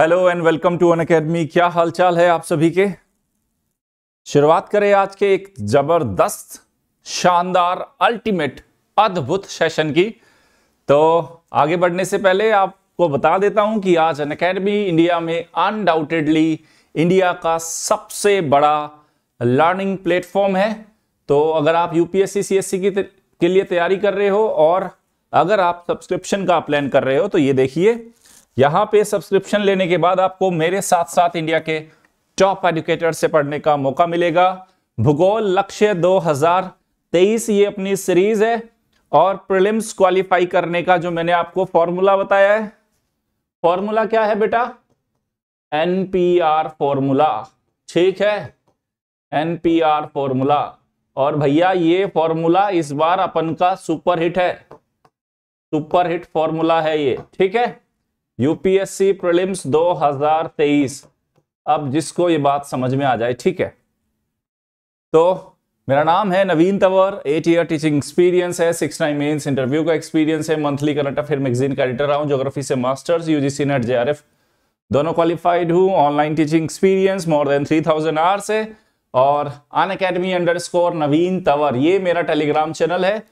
Hello and welcome to Unacademy क्या हालचाल है आप सभी के शुरुआत करें आज के एक जबरदस्त शानदार अल्टीमेट अद्भुत सेशन की तो आगे बढ़ने से पहले आपको बता देता हूं कि आज अन अकेडमी इंडिया में अनडाउटेडली इंडिया का सबसे बड़ा लर्निंग प्लेटफॉर्म है तो अगर आप यूपीएससी सीएससी की के लिए तैयारी कर रहे हो और अगर आप सब्सक्रिप्शन का प्लान कर रहे हो तो ये देखिए यहां पे सब्सक्रिप्शन लेने के बाद आपको मेरे साथ साथ इंडिया के टॉप एजुकेटर से पढ़ने का मौका मिलेगा भूगोल लक्ष्य 2023 ये अपनी सीरीज है और प्रिलिम्स क्वालिफाई करने का जो मैंने आपको फॉर्मूला बताया है फॉर्मूला क्या है बेटा एनपीआर फॉर्मूला ठीक है एनपीआर फॉर्मूला और भैया ये फॉर्मूला इस बार अपन का सुपरहिट है सुपरहिट फॉर्मूला है ये ठीक है यूपीएससी प्रीलिम्स 2023 अब जिसको ये बात समझ में आ जाए ठीक है तो मेरा नाम है Naveen Tanwar eight year teaching experience है सिक्स नाइन मेन्स इंटरव्यू का एक्सपीरियंस है मंथली करंट अफेयर मैगजीन का एडिटर हूँ जोग्राफी से मास्टर्स यूजीसी नेट जेआरएफ दोनों क्वालिफाइड हूँ online teaching experience more than three thousand hours है और Unacademy underscore Naveen Tanwar ये मेरा टेलीग्राम चैनल है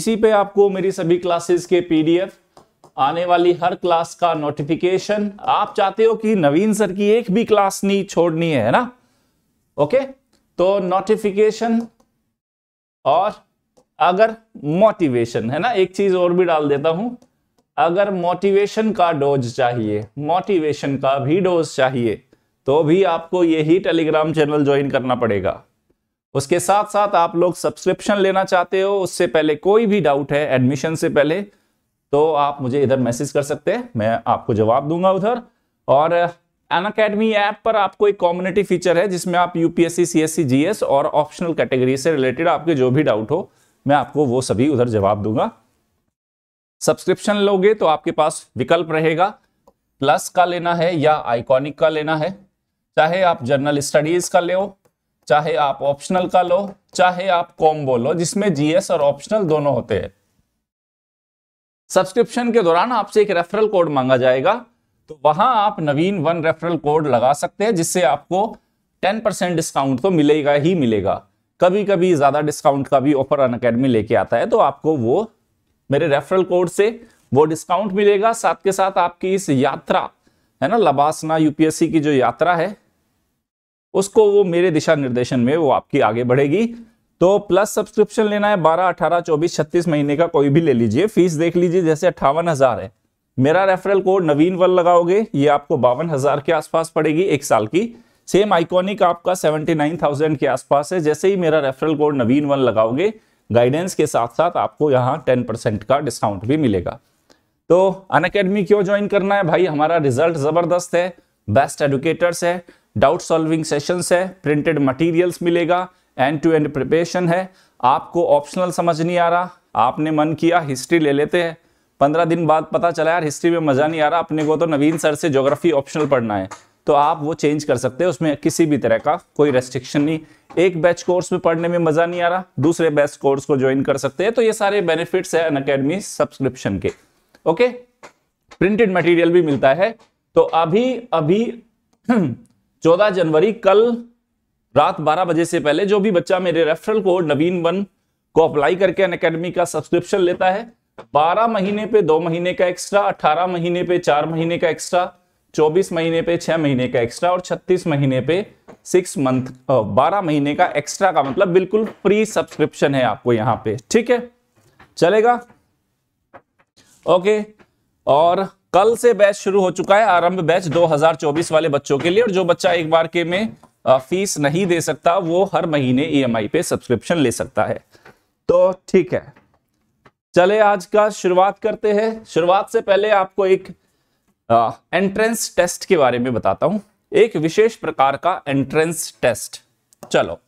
इसी पे आपको मेरी सभी क्लासेस के पीडीएफ आने वाली हर क्लास का नोटिफिकेशन आप चाहते हो कि नवीन सर की एक भी क्लास नहीं छोड़नी है ना ओके तो नोटिफिकेशन और अगर मोटिवेशन है ना एक चीज और भी डाल देता हूं अगर मोटिवेशन का डोज चाहिए मोटिवेशन का भी डोज चाहिए तो भी आपको यही टेलीग्राम चैनल ज्वाइन करना पड़ेगा उसके साथ साथ आप लोग सब्सक्रिप्शन लेना चाहते हो उससे पहले कोई भी डाउट है एडमिशन से पहले तो आप मुझे इधर मैसेज कर सकते हैं मैं आपको जवाब दूंगा उधर और एन अकेडमी ऐप पर आपको एक कम्युनिटी फीचर है जिसमें आप यूपीएससी सीएससी जीएस और ऑप्शनल कैटेगरी से रिलेटेड आपके जो भी डाउट हो मैं आपको वो सभी उधर जवाब दूंगा सब्सक्रिप्शन लोगे तो आपके पास विकल्प रहेगा प्लस का लेना है या आइकॉनिक का लेना है चाहे आप जर्नल स्टडीज का ले चाहे आप ऑप्शनल का लो चाहे आप कॉम्बो लो जिसमें जीएस और ऑप्शनल दोनों होते हैं सब्सक्रिप्शन के दौरान आपसे एक रेफरल कोड मांगा जाएगा तो वहां आप नवीन वन रेफरल कोड लगा सकते हैं जिससे आपको टेन परसेंट डिस्काउंट तो मिलेगा ही मिलेगा कभी कभी ज़्यादा डिस्काउंट का भी ऑफर अन अकेडमी लेके आता है तो आपको वो मेरे रेफरल कोड से वो डिस्काउंट मिलेगा साथ के साथ आपकी इस यात्रा है ना लबासना यूपीएससी की जो यात्रा है उसको वो मेरे दिशा निर्देशन में वो आपकी आगे बढ़ेगी तो प्लस सब्सक्रिप्शन लेना है बारह अठारह चौबीस छत्तीस महीने का कोई भी ले लीजिए फीस देख लीजिए जैसे अट्ठावन हजार है मेरा रेफरल कोड नवीन वल लगाओगे ये आपको बावन हजार के आसपास पड़ेगी एक साल की सेम आइकॉनिक आपका सेवेंटी नाइन थाउजेंड के आसपास है जैसे ही मेरा रेफरल कोड नवीन वन लगाओगे गाइडेंस के साथ साथ आपको यहाँ टेन परसेंट का डिस्काउंट भी मिलेगा तो अन अकेडमी क्यों ज्वाइन करना है भाई हमारा रिजल्ट ज़बरदस्त है बेस्ट एडुकेटर्स है डाउट सॉल्विंग सेशंस है प्रिंटेड मटेरियल्स मिलेगा एंड टू एंड प्रिपरेशन है आपको ऑप्शनल समझ नहीं आ रहा आपने मन किया हिस्ट्री ले लेते हैं पंद्रह दिन बाद पता चला यार हिस्ट्री में मज़ा नहीं आ रहा अपने को तो नवीन सर से ज्योग्राफी ऑप्शनल पढ़ना है तो आप वो चेंज कर सकते हैं उसमें किसी भी तरह का कोई रेस्ट्रिक्शन नहीं एक बैच कोर्स में पढ़ने में मज़ा नहीं आ रहा दूसरे बैच कोर्स को ज्वाइन कर सकते हैं तो ये सारे बेनिफिट्स है अन अकेडमी सब्सक्रिप्शन के ओके प्रिंटेड मटेरियल भी मिलता है तो अभी अभी चौदह जनवरी कल रात 12 बजे से पहले जो भी बच्चा मेरे रेफरल कोड नवीन वन को अप्लाई करके अन अकेडमी का सब्सक्रिप्शन लेता है 12 महीने पे दो महीने का एक्स्ट्रा 18 महीने पे चार महीने का एक्स्ट्रा 24 महीने पे छह महीने का एक्स्ट्रा और 36 महीने पे सिक्स मंथ बारह महीने का एक्स्ट्रा का मतलब बिल्कुल फ्री सब्सक्रिप्शन है आपको यहां पे ठीक है चलेगा ओके और कल से बैच शुरू हो चुका है आरंभ बैच 2024 वाले बच्चों के लिए और जो बच्चा एक बार के में फीस नहीं दे सकता वो हर महीने ईएमआई e पे सब्सक्रिप्शन ले सकता है तो ठीक है चले आज का शुरुआत करते हैं शुरुआत से पहले आपको एक एंट्रेंस टेस्ट के बारे में बताता हूं एक विशेष प्रकार का एंट्रेंस टेस्ट चलो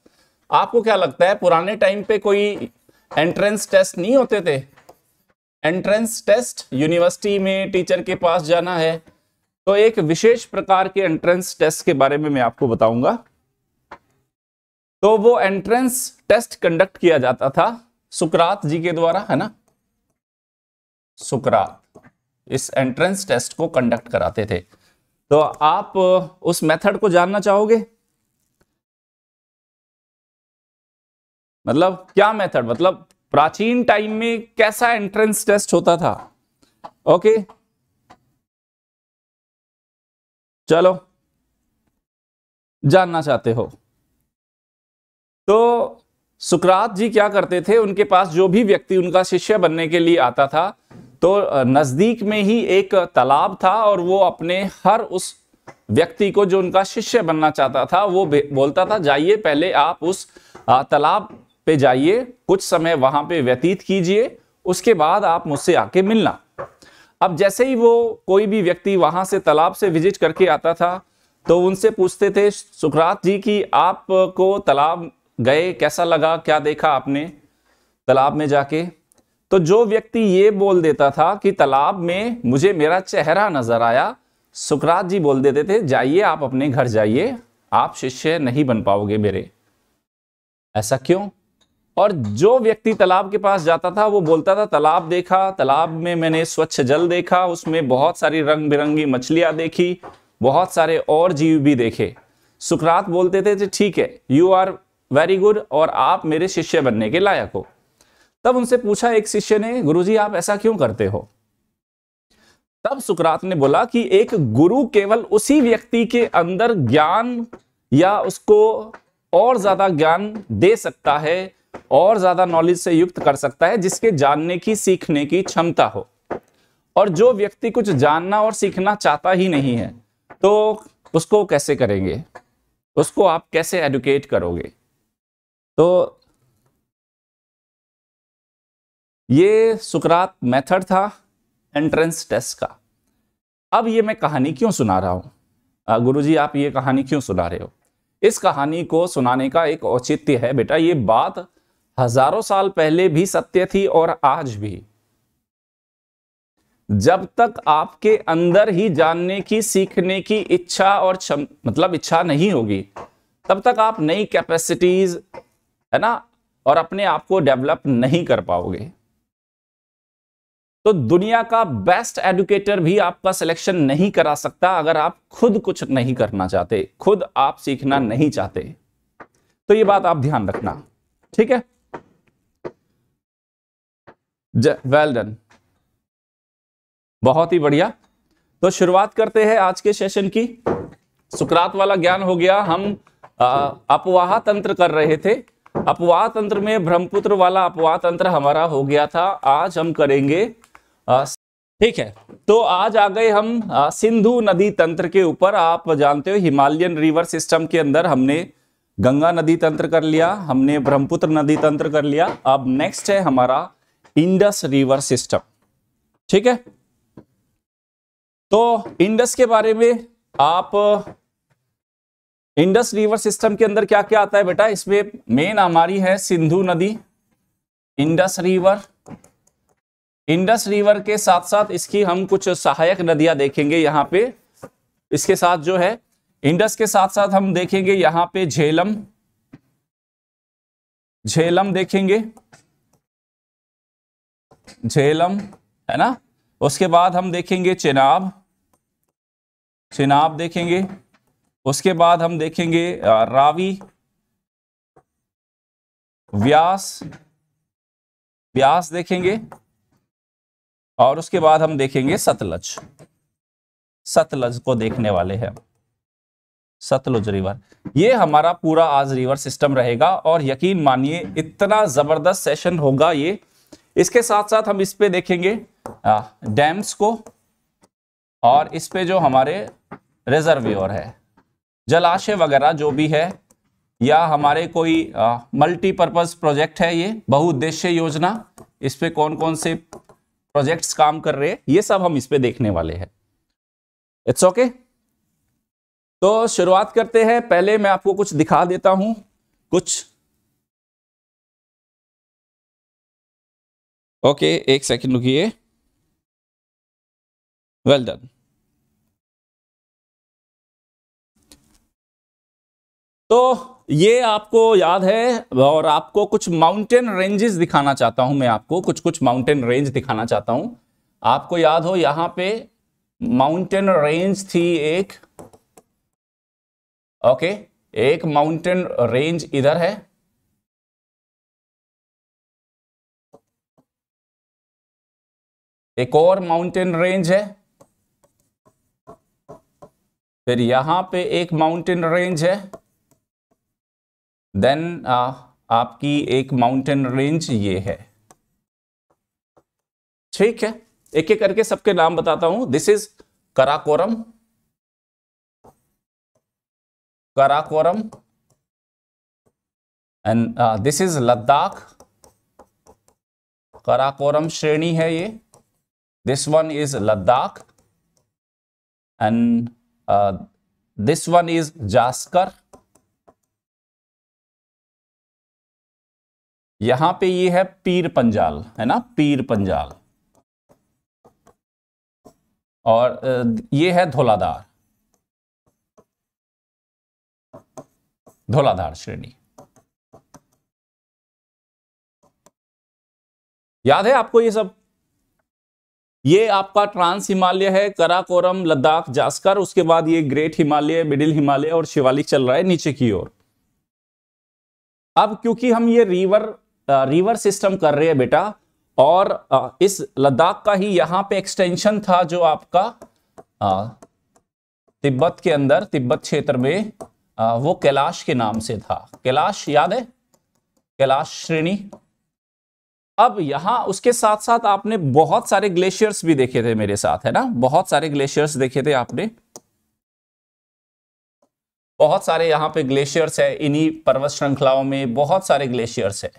आपको क्या लगता है पुराने टाइम पे कोई एंट्रेंस टेस्ट नहीं होते थे एंट्रेंस टेस्ट यूनिवर्सिटी में टीचर के पास जाना है तो एक विशेष प्रकार के एंट्रेंस टेस्ट के बारे में मैं आपको बताऊंगा तो वो एंट्रेंस टेस्ट कंडक्ट किया जाता था सुकरात जी के द्वारा है ना सुकरात इस एंट्रेंस टेस्ट को कंडक्ट कराते थे तो आप उस मेथड को जानना चाहोगे मतलब क्या मेथड मतलब प्राचीन टाइम में कैसा एंट्रेंस टेस्ट होता था ओके okay. चलो जानना चाहते हो तो सुकरात जी क्या करते थे उनके पास जो भी व्यक्ति उनका शिष्य बनने के लिए आता था तो नज़दीक में ही एक तालाब था और वो अपने हर उस व्यक्ति को जो उनका शिष्य बनना चाहता था वो बोलता था जाइए पहले आप उस तालाब पे जाइए कुछ समय वहां पे व्यतीत कीजिए उसके बाद आप मुझसे आके मिलना अब जैसे ही वो कोई भी व्यक्ति वहां से तालाब से विजिट करके आता था तो उनसे पूछते थे सुकरात जी कि आपको तालाब गए कैसा लगा क्या देखा आपने तालाब में जाके तो जो व्यक्ति ये बोल देता था कि तालाब में मुझे मेरा चेहरा नजर आया सुकरात जी बोल देते थे जाइए आप अपने घर जाइए आप शिष्य नहीं बन पाओगे मेरे ऐसा क्यों और जो व्यक्ति तालाब के पास जाता था वो बोलता था तालाब देखा तालाब में मैंने स्वच्छ जल देखा उसमें बहुत सारी रंग बिरंगी मछलियां देखी बहुत सारे और जीव भी देखे सुकरात बोलते थे ठीक है यू आर वेरी गुड और आप मेरे शिष्य बनने के लायक हो तब उनसे पूछा एक शिष्य ने गुरुजी आप ऐसा क्यों करते हो तब सुकरात ने बोला कि एक गुरु केवल उसी व्यक्ति के अंदर ज्ञान या उसको और ज्यादा ज्ञान दे सकता है और ज्यादा नॉलेज से युक्त कर सकता है जिसके जानने की सीखने की क्षमता हो और जो व्यक्ति कुछ जानना और सीखना चाहता ही नहीं है तो उसको कैसे करेंगे उसको आप कैसे एडुकेट करोगे तो ये सुकरात मेथड था एंट्रेंस टेस्ट का अब ये मैं कहानी क्यों सुना रहा गुरु गुरुजी आप ये कहानी क्यों सुना रहे हो इस कहानी को सुनाने का एक औचित्य है बेटा ये बात हजारों साल पहले भी सत्य थी और आज भी जब तक आपके अंदर ही जानने की सीखने की इच्छा और क्षम मतलब इच्छा नहीं होगी तब तक आप नई कैपेसिटीज है ना और अपने आप को डेवलप नहीं कर पाओगे तो दुनिया का बेस्ट एडुकेटर भी आपका सिलेक्शन नहीं करा सकता अगर आप खुद कुछ नहीं करना चाहते खुद आप सीखना नहीं चाहते तो ये बात आप ध्यान रखना ठीक है वेल डन बहुत ही बढ़िया तो शुरुआत करते हैं आज के सेशन की सुकरात वाला ज्ञान हो गया हम अपवाह तंत्र कर रहे थे अपवाह तंत्र में ब्रह्मपुत्र वाला अपवाह तंत्र हमारा हो गया था आज हम करेंगे ठीक है तो आज आ गए हम सिंधु नदी तंत्र के ऊपर आप जानते हो हिमालयन रिवर सिस्टम के अंदर हमने गंगा नदी तंत्र कर लिया हमने ब्रह्मपुत्र नदी तंत्र कर लिया अब नेक्स्ट है हमारा इंडस रिवर सिस्टम ठीक है तो इंडस के बारे में आप इंडस रिवर सिस्टम के अंदर क्या क्या आता है बेटा इसमें मेन हमारी है सिंधु नदी इंडस रिवर इंडस रिवर के साथ साथ इसकी हम कुछ सहायक नदियां देखेंगे यहां पे इसके साथ जो है इंडस के साथ साथ हम देखेंगे यहां पे झेलम झेलम देखेंगे झेलम है ना उसके बाद हम देखेंगे चेनाब चेनाब देखेंगे उसके बाद हम देखेंगे रावी व्यास व्यास देखेंगे और उसके बाद हम देखेंगे सतलज सतलज को देखने वाले हैं सतलुज रिवर ये हमारा पूरा आज रिवर सिस्टम रहेगा और यकीन मानिए इतना जबरदस्त सेशन होगा ये इसके साथ साथ हम इस पे देखेंगे डैम्स को और इस पे जो हमारे रिजर्वियोर है जलाशय वगैरह जो भी है या हमारे कोई मल्टीपर्पज़ प्रोजेक्ट है ये बहुउद्देश्य योजना इस पे कौन कौन से प्रोजेक्ट्स काम कर रहे हैं ये सब हम इस पे देखने वाले हैं इट्स ओके तो शुरुआत करते हैं पहले मैं आपको कुछ दिखा देता हूं कुछ ओके एक सेकंड रुकिए वेल डन तो ये आपको याद है और आपको कुछ माउंटेन रेंजेस दिखाना चाहता हूं मैं आपको कुछ कुछ माउंटेन रेंज दिखाना चाहता हूं आपको याद हो यहां पे माउंटेन रेंज थी एक ओके एक माउंटेन रेंज इधर है एक और माउंटेन रेंज है फिर यहां पे एक माउंटेन रेंज है देन आ, आपकी एक माउंटेन रेंज ये है ठीक है एक एक करके सबके नाम बताता हूं this is Karakoram Karakoram and this is Ladakh Karakoram श्रेणी है ये this one is ladakh and uh, this one is jaskar यहां पे ये है पीर पंजाल है ना पीर पंजाल और ये है धोलाधार धोलाधार श्रेणी याद है आपको ये सब ये आपका ट्रांस हिमालय है कराकोरम लद्दाख जास्कर उसके बाद ये ग्रेट हिमालय मिडिल हिमालय और शिवालिक चल रहा है नीचे की ओर अब क्योंकि हम ये रिवर रिवर सिस्टम कर रहे हैं बेटा और इस लद्दाख का ही यहां पे एक्सटेंशन था जो आपका तिब्बत के अंदर तिब्बत क्षेत्र में वो कैलाश के नाम से था कैलाश याद है कैलाश श्रेणी अब यहां उसके साथ साथ आपने बहुत सारे ग्लेशियर्स भी देखे थे मेरे साथ है ना बहुत सारे ग्लेशियर्स देखे थे आपने बहुत सारे यहाँ पे ग्लेशियर्स है इन्हीं पर्वत श्रृंखलाओं में बहुत सारे ग्लेशियर्स है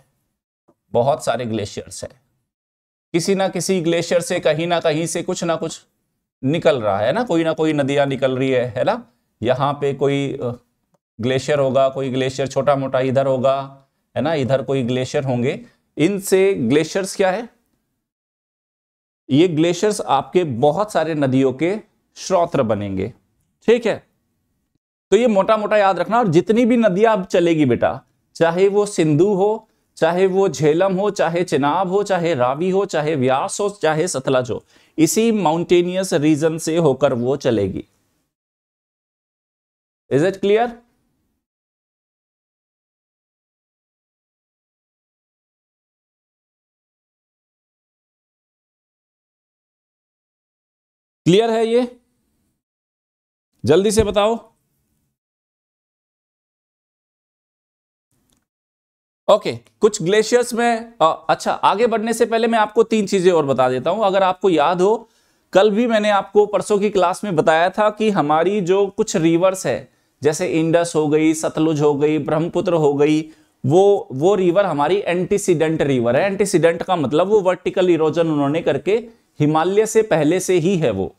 बहुत सारे ग्लेशियर्स है किसी ना किसी ग्लेशियर से कहीं ना कहीं से कुछ ना कुछ निकल रहा है ना कोई ना कोई नदियां निकल रही है है ना यहाँ पे कोई ग्लेशियर होगा कोई ग्लेशियर छोटा मोटा इधर होगा है ना इधर कोई ग्लेशियर होंगे इनसे ग्लेशियर्स क्या है ये ग्लेशियर्स आपके बहुत सारे नदियों के श्रोत्र बनेंगे ठीक है तो ये मोटा मोटा याद रखना और जितनी भी नदियां अब चलेगी बेटा चाहे वो सिंधु हो चाहे वो झेलम हो चाहे चिनाब हो चाहे रावी हो चाहे व्यास हो चाहे सतलज हो इसी माउंटेनियस रीजन से होकर वो चलेगी इज इट क्लियर क्लियर है ये जल्दी से बताओ ओके okay, कुछ ग्लेशियर्स में आ, अच्छा आगे बढ़ने से पहले मैं आपको तीन चीजें और बता देता हूं अगर आपको याद हो कल भी मैंने आपको परसों की क्लास में बताया था कि हमारी जो कुछ रिवर्स है जैसे इंडस हो गई सतलुज हो गई ब्रह्मपुत्र हो गई वो वो रिवर हमारी एंटीसीडेंट रिवर है एंटीसीडेंट का मतलब वो वर्टिकल इरोजन उन्होंने करके हिमालय से पहले से ही है वो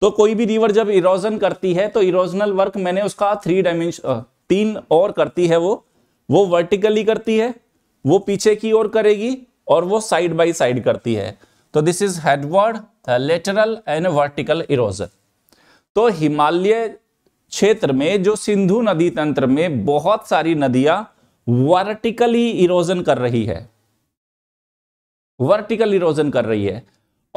तो कोई भी रिवर जब इरोजन करती है तो इरोजनल वर्क मैंने उसका थ्री डायमेंशन तीन और करती है वो वो वर्टिकली करती है वो पीछे की ओर करेगी और वो साइड बाई साइड करती है तो this is headward lateral and vertical erosion तो हिमालय क्षेत्र में जो सिंधु नदी तंत्र में बहुत सारी नदियां वर्टिकली इरोजन कर रही है वर्टिकल इरोजन कर रही है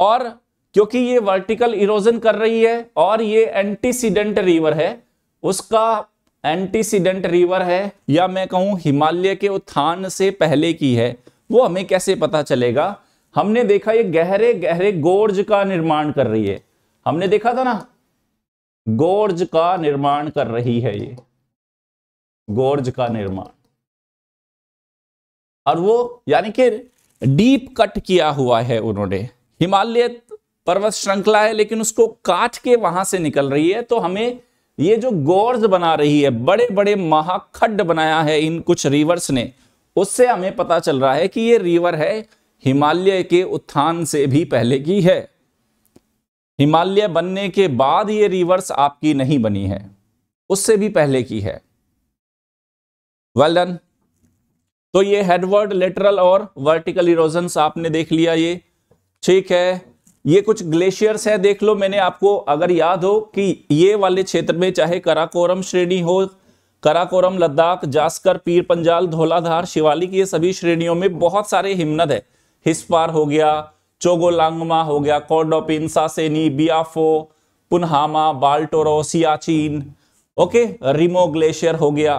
और क्योंकि ये वर्टिकल इरोजन कर रही है और ये एंटीसीडेंट रिवर है उसका एंटीसीडेंट रिवर है या मैं कहूं हिमालय के उत्थान से पहले की है वो हमें कैसे पता चलेगा हमने देखा ये गहरे गहरे गोर्ज का निर्माण कर रही है हमने देखा था ना गोर्ज का निर्माण कर रही है ये गोर्ज का निर्माण और वो यानी कि डीप कट किया हुआ है उन्होंने हिमालय पर्वत श्रृंखला है लेकिन उसको काट के वहां से निकल रही है तो हमें ये जो गोर्ज बना रही है बड़े बड़े महाखड्ड बनाया है इन कुछ रिवर्स ने उससे हमें पता चल रहा है कि ये रिवर है हिमालय के उत्थान से भी पहले की है हिमालय बनने के बाद ये रिवर्स आपकी नहीं बनी है उससे भी पहले की है वेल well डन तो ये हेडवर्ड लेटरल और वर्टिकल इरोजन आपने देख लिया ये ठीक है ये कुछ ग्लेशियर्स है देख लो मैंने आपको अगर याद हो कि ये वाले क्षेत्र में चाहे कराकोरम श्रेणी हो कराकोरम लद्दाख जास्कर पीर पंजाल धोलाधार शिवालिक ये सभी श्रेणियों में बहुत सारे हिमनद है हिस्पार हो गया चोगोलांगमा हो गया कोडोपिन सासेनी बियाफो पुनहामा बाल्टोरो सियाचीन ओके रिमो ग्लेशियर हो गया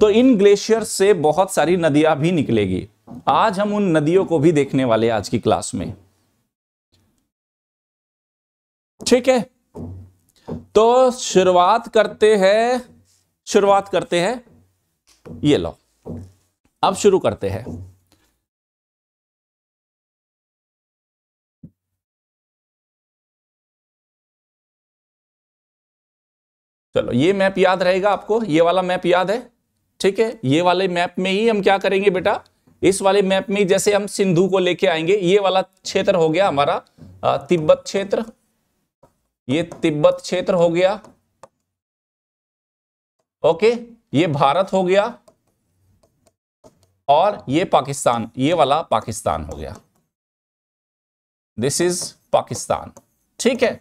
तो इन ग्लेशियर से बहुत सारी नदियां भी निकलेगी आज हम उन नदियों को भी देखने वाले आज की क्लास में ठीक है तो शुरुआत करते हैं शुरुआत करते हैं ये लो अब शुरू करते हैं चलो ये मैप याद रहेगा आपको ये वाला मैप याद है ठीक है ये वाले मैप में ही हम क्या करेंगे बेटा इस वाले मैप में जैसे हम सिंधु को लेके आएंगे ये वाला क्षेत्र हो गया हमारा तिब्बत क्षेत्र ये तिब्बत क्षेत्र हो गया ओके ये भारत हो गया और ये पाकिस्तान ये वाला पाकिस्तान हो गया दिस इज पाकिस्तान ठीक है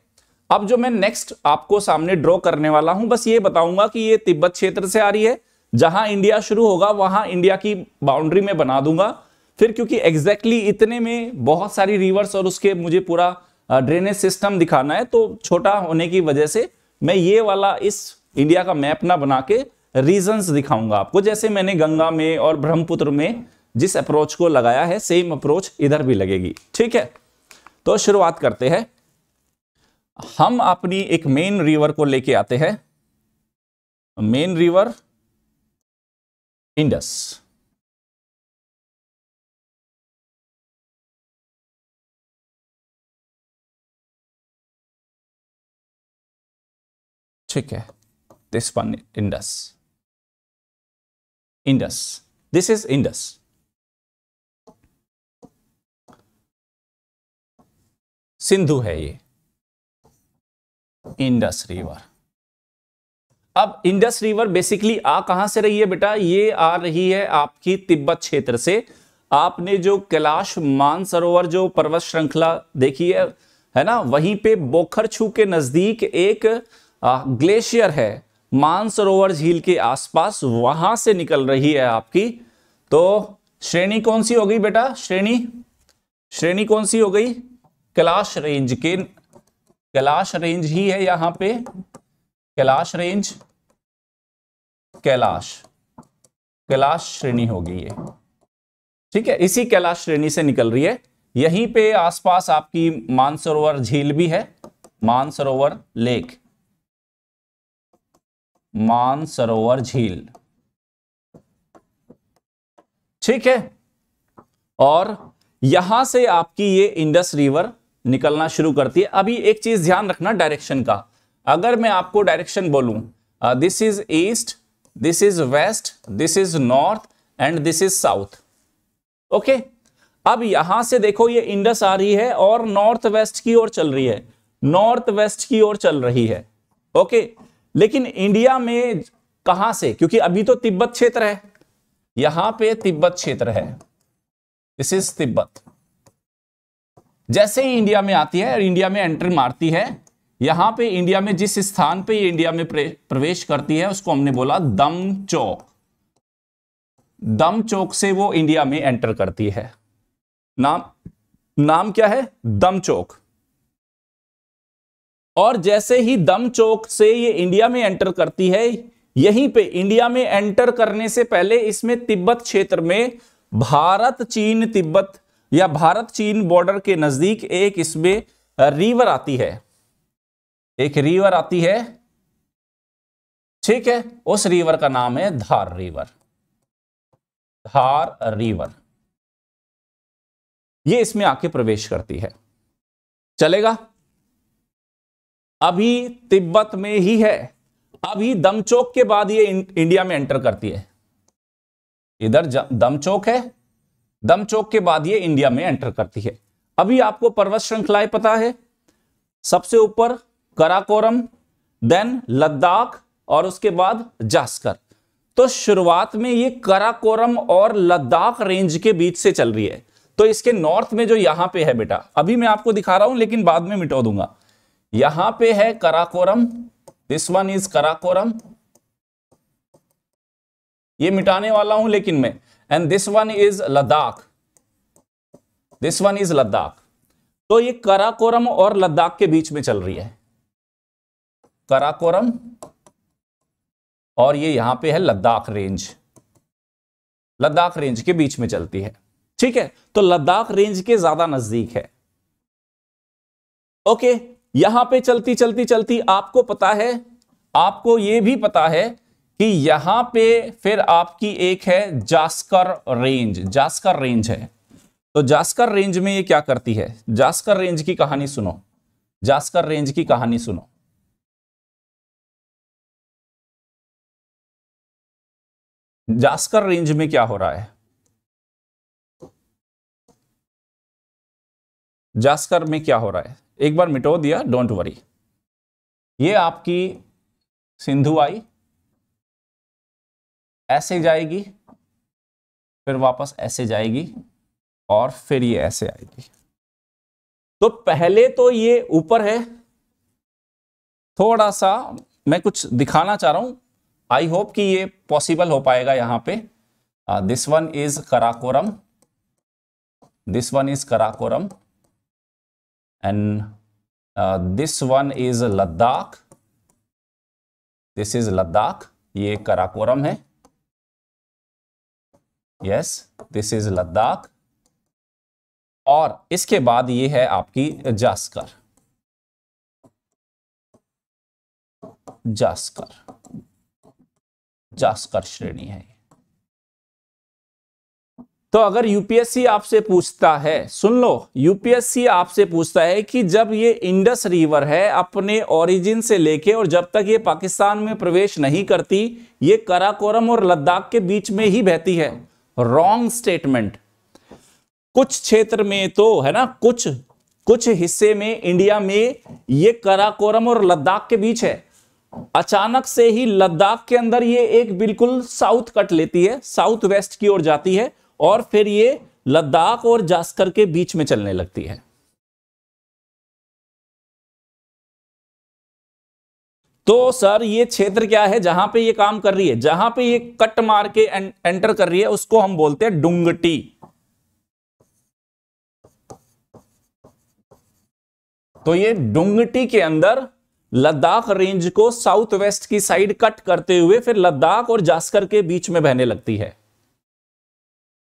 अब जो मैं नेक्स्ट आपको सामने ड्रॉ करने वाला हूं बस ये बताऊंगा कि ये तिब्बत क्षेत्र से आ रही है जहां इंडिया शुरू होगा वहां इंडिया की बाउंड्री में बना दूंगा फिर क्योंकि एग्जैक्टली exactly इतने में बहुत सारी रिवर्स और उसके मुझे पूरा ड्रेनेज सिस्टम दिखाना है तो छोटा होने की वजह से मैं ये वाला इस इंडिया का मैप ना बना के रीजंस दिखाऊंगा आपको जैसे मैंने गंगा में और ब्रह्मपुत्र में जिस अप्रोच को लगाया है सेम अप्रोच इधर भी लगेगी ठीक है तो शुरुआत करते हैं हम अपनी एक मेन रिवर को लेके आते हैं मेन रिवर इंडस ठीक है this one Indus Indus this is Indus Sindhu है ये इंडस रिवर अब इंडस रिवर बेसिकली आ कहां से रही है बेटा ये आ रही है आपकी तिब्बत क्षेत्र से आपने जो कैलाश मानसरोवर जो पर्वत श्रृंखला देखी है है ना वहीं पे बोखरछू के नजदीक एक ग्लेशियर है मानसरोवर झील के आसपास वहां से निकल रही है आपकी तो श्रेणी कौन सी हो गई बेटा श्रेणी श्रेणी कौन सी हो गई कैलाश रेंज के कैलाश रेंज ही है यहां पे कैलाश रेंज कैलाश कैलाश श्रेणी गई ये ठीक है इसी कैलाश श्रेणी से निकल रही है यहीं पे आसपास आपकी मानसरोवर झील भी है मानसरोवर लेक मानसरोवर झील ठीक है और यहां से आपकी ये इंडस रिवर निकलना शुरू करती है अभी एक चीज ध्यान रखना डायरेक्शन का अगर मैं आपको डायरेक्शन बोलूं this is east this is west this is north and this is south okay अब यहां से देखो ये इंडस आ रही है और नॉर्थ वेस्ट की ओर चल रही है नॉर्थ वेस्ट की ओर चल रही है ओके okay? लेकिन इंडिया में कहां से क्योंकि अभी तो तिब्बत क्षेत्र है यहां पे तिब्बत क्षेत्र है दिस इज तिब्बत जैसे ही इंडिया में आती है और इंडिया में एंट्री मारती है यहां पे इंडिया में जिस स्थान पे ये इंडिया में प्रवेश करती है उसको हमने बोला दम चौक दम चौक से वो इंडिया में एंटर करती है नाम नाम क्या है दम चौक और जैसे ही दम चौक से ये इंडिया में एंटर करती है यहीं पे इंडिया में एंटर करने से पहले इसमें तिब्बत क्षेत्र में भारत चीन तिब्बत या भारत चीन बॉर्डर के नजदीक एक इसमें रिवर आती है एक रिवर आती है ठीक है उस रिवर का नाम है धार रिवर धार रिवर ये इसमें आके प्रवेश करती है चलेगा अभी तिब्बत में ही है अभी दमचौक के बाद ये इंडिया में एंटर करती है इधर दमचौक है दमचौक के बाद ये इंडिया में एंटर करती है अभी आपको पर्वत श्रृंखलाएं पता है सबसे ऊपर कराकोरम देन लद्दाख और उसके बाद जास्कर तो शुरुआत में ये कराकोरम और लद्दाख रेंज के बीच से चल रही है तो इसके नॉर्थ में जो यहां पे है बेटा अभी मैं आपको दिखा रहा हूं लेकिन बाद में मिटो दूंगा यहां पे है Karakoram this one is Karakoram ये मिटाने वाला हूं लेकिन मैं and this one is Ladakh this one is Ladakh तो ये कराकोरम और लद्दाख के बीच में चल रही है कराकोरम और ये यहां पे है लद्दाख रेंज लद्दाख रेंज के बीच में चलती है ठीक है तो लद्दाख रेंज के ज्यादा नजदीक है ओके यहां पे चलती चलती चलती आपको पता है आपको यह भी पता है कि यहां पे फिर आपकी एक है जास्कर रेंज जास्कर रेंज है तो जास्कर रेंज में ये क्या करती है जास्कर रेंज की कहानी सुनो जास्कर रेंज की कहानी सुनो जास्कर रेंज में क्या हो रहा है जास्कर में क्या हो रहा है एक बार मिटो दिया डोंट वरी ये आपकी सिंधु आई ऐसे जाएगी फिर वापस ऐसे जाएगी और फिर ये ऐसे आएगी तो पहले तो ये ऊपर है थोड़ा सा मैं कुछ दिखाना चाह रहा हूं आई होप कि ये पॉसिबल हो पाएगा यहां पे this one is Karakoram this one is Karakoram and uh, this one is Ladakh. This is Ladakh. ये कराकोरम है यस दिस इज लद्दाख और इसके बाद ये है आपकी जास्कर जास्कर जास्कर श्रेणी है तो अगर यूपीएससी आपसे पूछता है सुन लो यूपीएससी आपसे पूछता है कि जब ये इंडस रिवर है अपने ओरिजिन से लेके और जब तक ये पाकिस्तान में प्रवेश नहीं करती ये कराकोरम और लद्दाख के बीच में ही बहती है रॉन्ग स्टेटमेंट कुछ क्षेत्र में तो है ना कुछ कुछ हिस्से में इंडिया में ये कराकोरम और लद्दाख के बीच है अचानक से ही लद्दाख के अंदर ये एक बिल्कुल साउथ कट लेती है साउथ वेस्ट की ओर जाती है और फिर ये लद्दाख और जास्कर के बीच में चलने लगती है तो सर ये क्षेत्र क्या है जहां पे ये काम कर रही है जहां पे ये कट मार के एं, एंटर कर रही है उसको हम बोलते हैं डुंगटी तो ये डुंगटी के अंदर लद्दाख रेंज को साउथ वेस्ट की साइड कट करते हुए फिर लद्दाख और जास्कर के बीच में बहने लगती है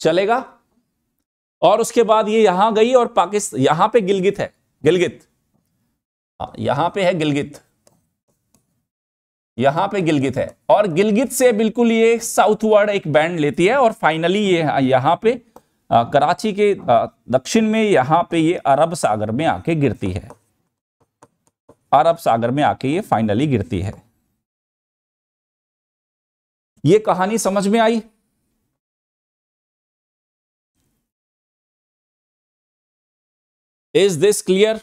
चलेगा और उसके बाद ये यहां गई और पाकिस्तान यहां पे गिलगित है गिलगित हाँ, यहां पे है गिलगित यहां पे गिलगित है और गिलगित से बिल्कुल ये साउथवर्ड एक बैंड लेती है और फाइनली ये यहां पे आ, कराची के दक्षिण में यहां पे ये अरब सागर में आके गिरती है अरब सागर में आके ये फाइनली गिरती है ये कहानी समझ में आई इज दिस क्लियर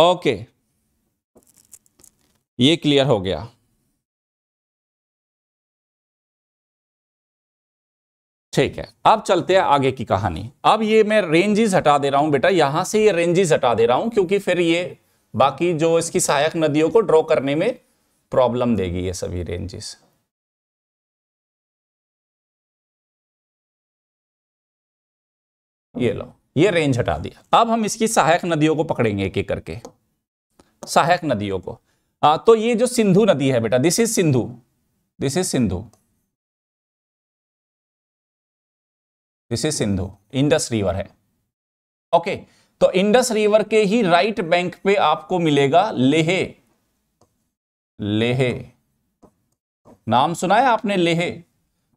ओके ये क्लियर हो गया ठीक है अब चलते हैं आगे की कहानी अब ये मैं रेंजेस हटा दे रहा हूं बेटा यहां से ये रेंजेस हटा दे रहा हूं क्योंकि फिर ये बाकी जो इसकी सहायक नदियों को ड्रॉ करने में प्रॉब्लम देगी ये सभी रेंजेस ये लो ये रेंज हटा दिया अब हम इसकी सहायक नदियों को पकड़ेंगे एक एक करके सहायक नदियों को आ, तो ये जो सिंधु नदी है बेटा this is Sindhu this is Sindhu this is Sindhu Indus river है ओके तो इंडस रिवर के ही राइट बैंक पे आपको मिलेगा लेह लेह नाम सुना है आपने लेह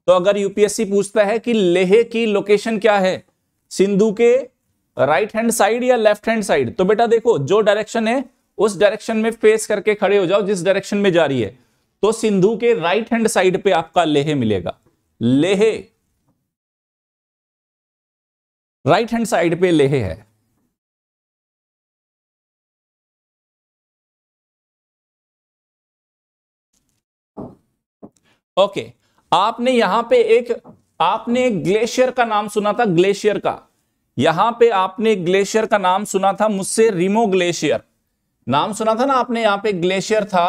तो अगर यूपीएससी पूछता है कि लेह की लोकेशन क्या है सिंधु के राइट हैंड साइड या लेफ्ट हैंड साइड तो बेटा देखो जो डायरेक्शन है उस डायरेक्शन में फेस करके खड़े हो जाओ जिस डायरेक्शन में जा रही है तो सिंधु के राइट हैंड साइड पे आपका लेह मिलेगा लेह राइट हैंड साइड पे लेह है ओके okay, आपने यहां पे एक आपने ग्लेशियर का नाम सुना था ग्लेशियर का यहां पे आपने ग्लेशियर का नाम सुना था मुझसे रिमो ग्लेशियर नाम सुना था ना आपने यहां पे ग्लेशियर था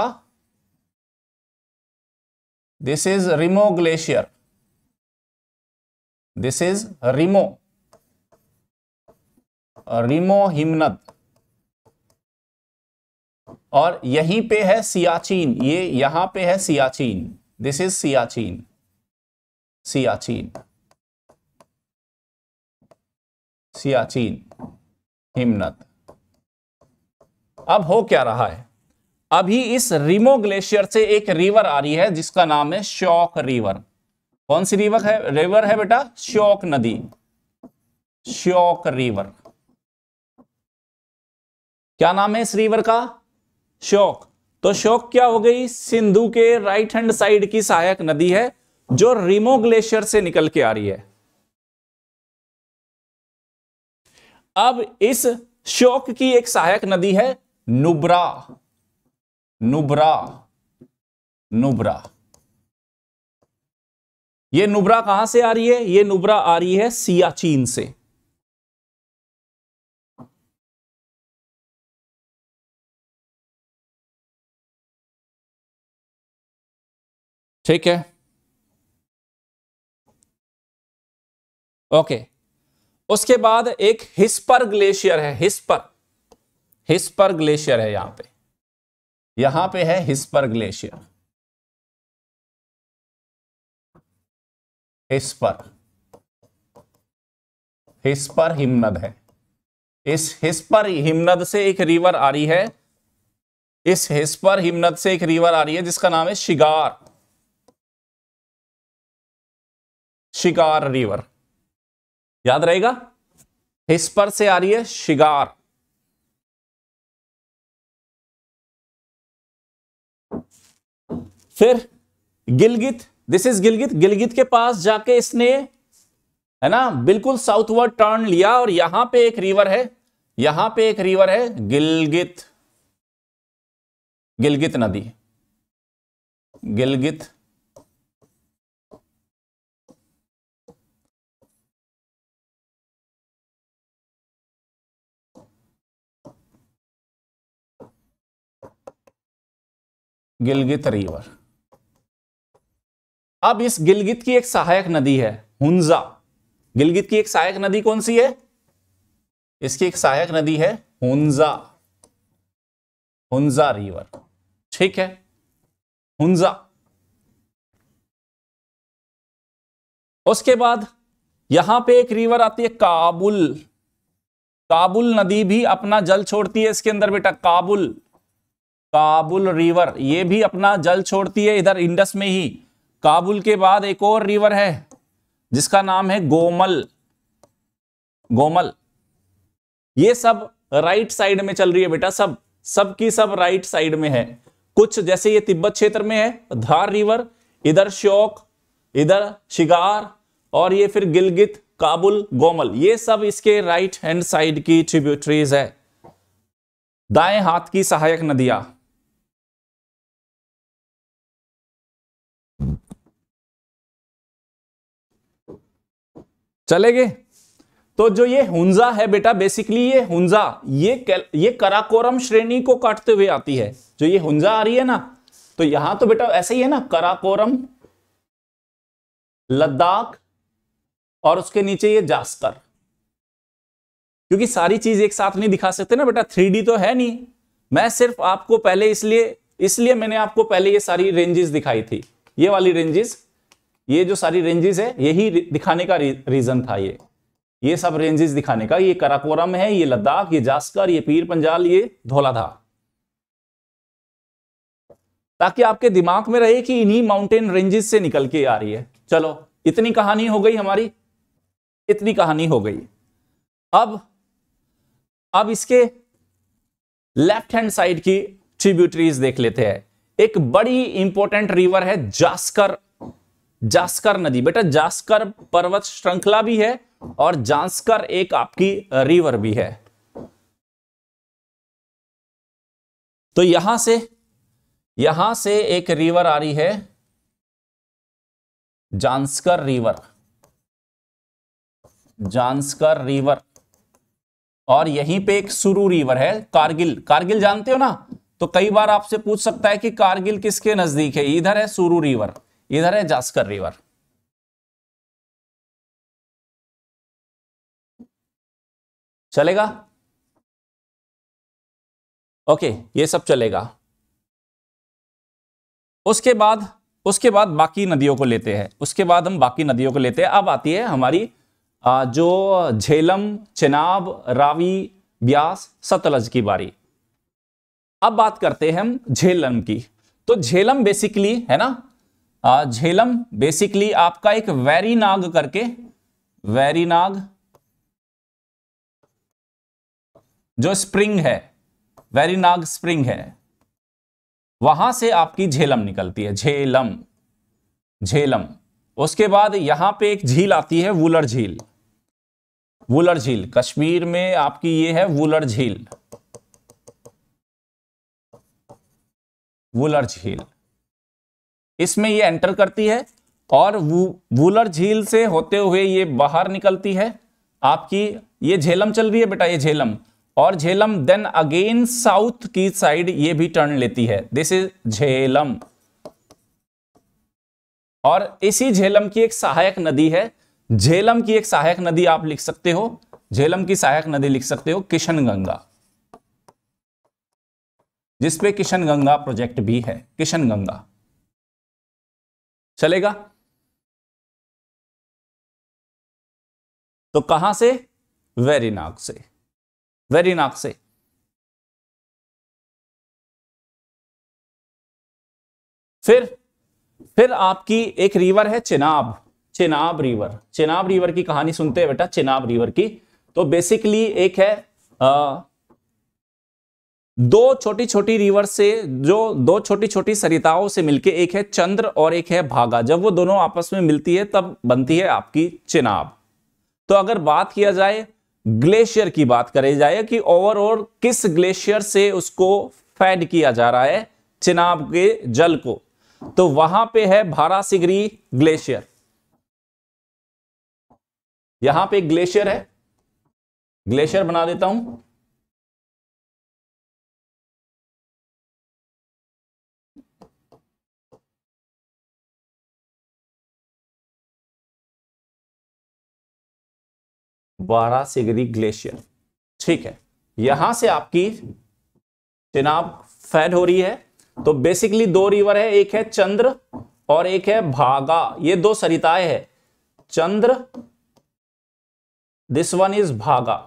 this is Rimo glacier this is Rimo Rimo हिमनद और यहीं पे है सियाचिन ये यहां पे है सियाचिन दिस इज सियाचिन सियाचीन सियाचीन हिमनत अब हो क्या रहा है अभी इस रिमो ग्लेशियर से एक रिवर आ रही है जिसका नाम है श्योक रिवर कौन सी रिवर है रिवर है बेटा श्योक नदी श्योक रिवर क्या नाम है इस रिवर का शौक तो शौक क्या हो गई सिंधु के राइट हैंड साइड की सहायक नदी है जो रिमो ग्लेशियर से निकल के आ रही है अब इस शोक की एक सहायक नदी है नुब्रा नुब्रा नुब्रा ये नुब्रा कहां से आ रही है ये नुब्रा आ रही है सियाचीन से ठीक है ओके उसके बाद एक हिस्पर ग्लेशियर है हिस्पर हिस्पर ग्लेशियर है यहां पे यहां पे है हिस्पर ग्लेशियर हिस्पर हिस्पर हिमनद है इस हिस्पर हिमनद से एक रिवर आ रही है इस हिस्पर हिमनद से एक रिवर आ रही है जिसका नाम है शिगार शिकार रिवर याद रहेगा पर से आ रही है शिगार फिर गिलगित दिस इज गिलगित गिलगित के पास जाके इसने है ना बिल्कुल साउथ वर्ड टर्न लिया और यहां पे एक रिवर है यहां पे एक रिवर है गिलगित गिलगित नदी गिलगित गिलगित रिवर अब इस गिलगित की एक सहायक नदी है हुंजा गिलगित की एक सहायक नदी कौन सी है इसकी एक सहायक नदी है हुंजा हुंजा रिवर ठीक है हुंजा उसके बाद यहां पे एक रिवर आती है काबुल काबुल नदी भी अपना जल छोड़ती है इसके अंदर बेटा काबुल काबुल रिवर ये भी अपना जल छोड़ती है इधर इंडस में ही काबुल के बाद एक और रिवर है जिसका नाम है गोमल गोमल ये सब राइट साइड में चल रही है बेटा सब सब की सब राइट साइड में है कुछ जैसे ये तिब्बत क्षेत्र में है धार रिवर इधर श्योक इधर शिगार और ये फिर गिलगित काबुल गोमल ये सब इसके राइट हैंड साइड की ट्रिब्यूटरीज है दाएं हाथ की सहायक नदियां चलेंगे तो जो ये हुंजा है बेटा बेसिकली ये हुंजा ये ये कराकोरम श्रेणी को काटते हुए आती है जो ये हुंजा आ रही है ना तो यहां तो बेटा ऐसे ही है ना कराकोरम लद्दाख और उसके नीचे ये जास्कर क्योंकि सारी चीज एक साथ नहीं दिखा सकते ना बेटा थ्री तो है नहीं मैं सिर्फ आपको पहले इसलिए इसलिए मैंने आपको पहले ये सारी रेंजेस दिखाई थी ये वाली रेंजेस ये जो सारी रेंजेस है यही दिखाने का रीजन था ये ये सब रेंजेस दिखाने का ये कराकोरम है ये लद्दाख ये जास्कर ये पीर पंजाल ये धोला था ताकि आपके दिमाग में रहे कि इन्हीं माउंटेन रेंजेस से निकल के आ रही है चलो इतनी कहानी हो गई हमारी इतनी कहानी हो गई अब अब इसके लेफ्ट हैंड साइड की ट्रिब्यूटरीज देख लेते हैं एक बड़ी इंपॉर्टेंट रिवर है जास्कर जास्कर नदी बेटा जास्कर पर्वत श्रृंखला भी है और जास्कर एक आपकी रिवर भी है तो यहां से यहां से एक रिवर आ रही है जांसकर रिवर जांसकर रिवर और यहीं पे एक सुरू रिवर है कारगिल कारगिल जानते हो ना तो कई बार आपसे पूछ सकता है कि कारगिल किसके नजदीक है इधर है सुरू रिवर इधर है जास्कर रिवर चलेगा ओके ये सब चलेगा उसके बाद उसके बाद बाकी नदियों को लेते हैं उसके बाद हम बाकी नदियों को लेते हैं अब आती है हमारी जो झेलम चिनाब रावी ब्यास सतलज की बारी अब बात करते हैं हम झेलम की तो झेलम बेसिकली है ना झेलम बेसिकली आपका एक वैरी नाग करके वैरी नाग जो स्प्रिंग है वैरी नाग स्प्रिंग है वहां से आपकी झेलम निकलती है झेलम झेलम उसके बाद यहां पे एक झील आती है वुलर झील वुलर झील कश्मीर में आपकी ये है वुलर झील वुलर झील इसमें ये एंटर करती है और वूलर झील से होते हुए ये बाहर निकलती है आपकी ये झेलम चल रही है बेटा ये झेलम और झेलम देन अगेन साउथ की साइड ये भी टर्न लेती है दिस इज झेलम और इसी झेलम की एक सहायक नदी है झेलम की एक सहायक नदी आप लिख सकते हो झेलम की सहायक नदी लिख सकते हो किशन गंगा जिसपे किशन गंगा प्रोजेक्ट भी है किशन गंगा चलेगा तो कहां से वेरीनाग से वेरीनाग से फिर फिर आपकी एक रिवर है चिनाब चिनाब रिवर चिनाब रिवर की कहानी सुनते हैं बेटा चिनाब रिवर की तो बेसिकली एक है आ, दो छोटी छोटी रिवर से जो दो छोटी छोटी सरिताओं से मिलके एक है चंद्र और एक है भागा जब वो दोनों आपस में मिलती है तब बनती है आपकी चिनाब तो अगर बात किया जाए ग्लेशियर की बात करी जाए कि ओवरऑल किस ग्लेशियर से उसको फैड किया जा रहा है चिनाब के जल को तो वहां पे है भारासिगरी ग्लेशियर यहां पे ग्लेशियर है ग्लेशियर बना देता हूं बारह सिगरी ग्लेशियर ठीक है यहां से आपकी चिनाब फैल हो रही है तो बेसिकली दो रिवर है एक है चंद्र और एक है भागा ये दो सरिताएं है चंद्र दिस वन इज भागा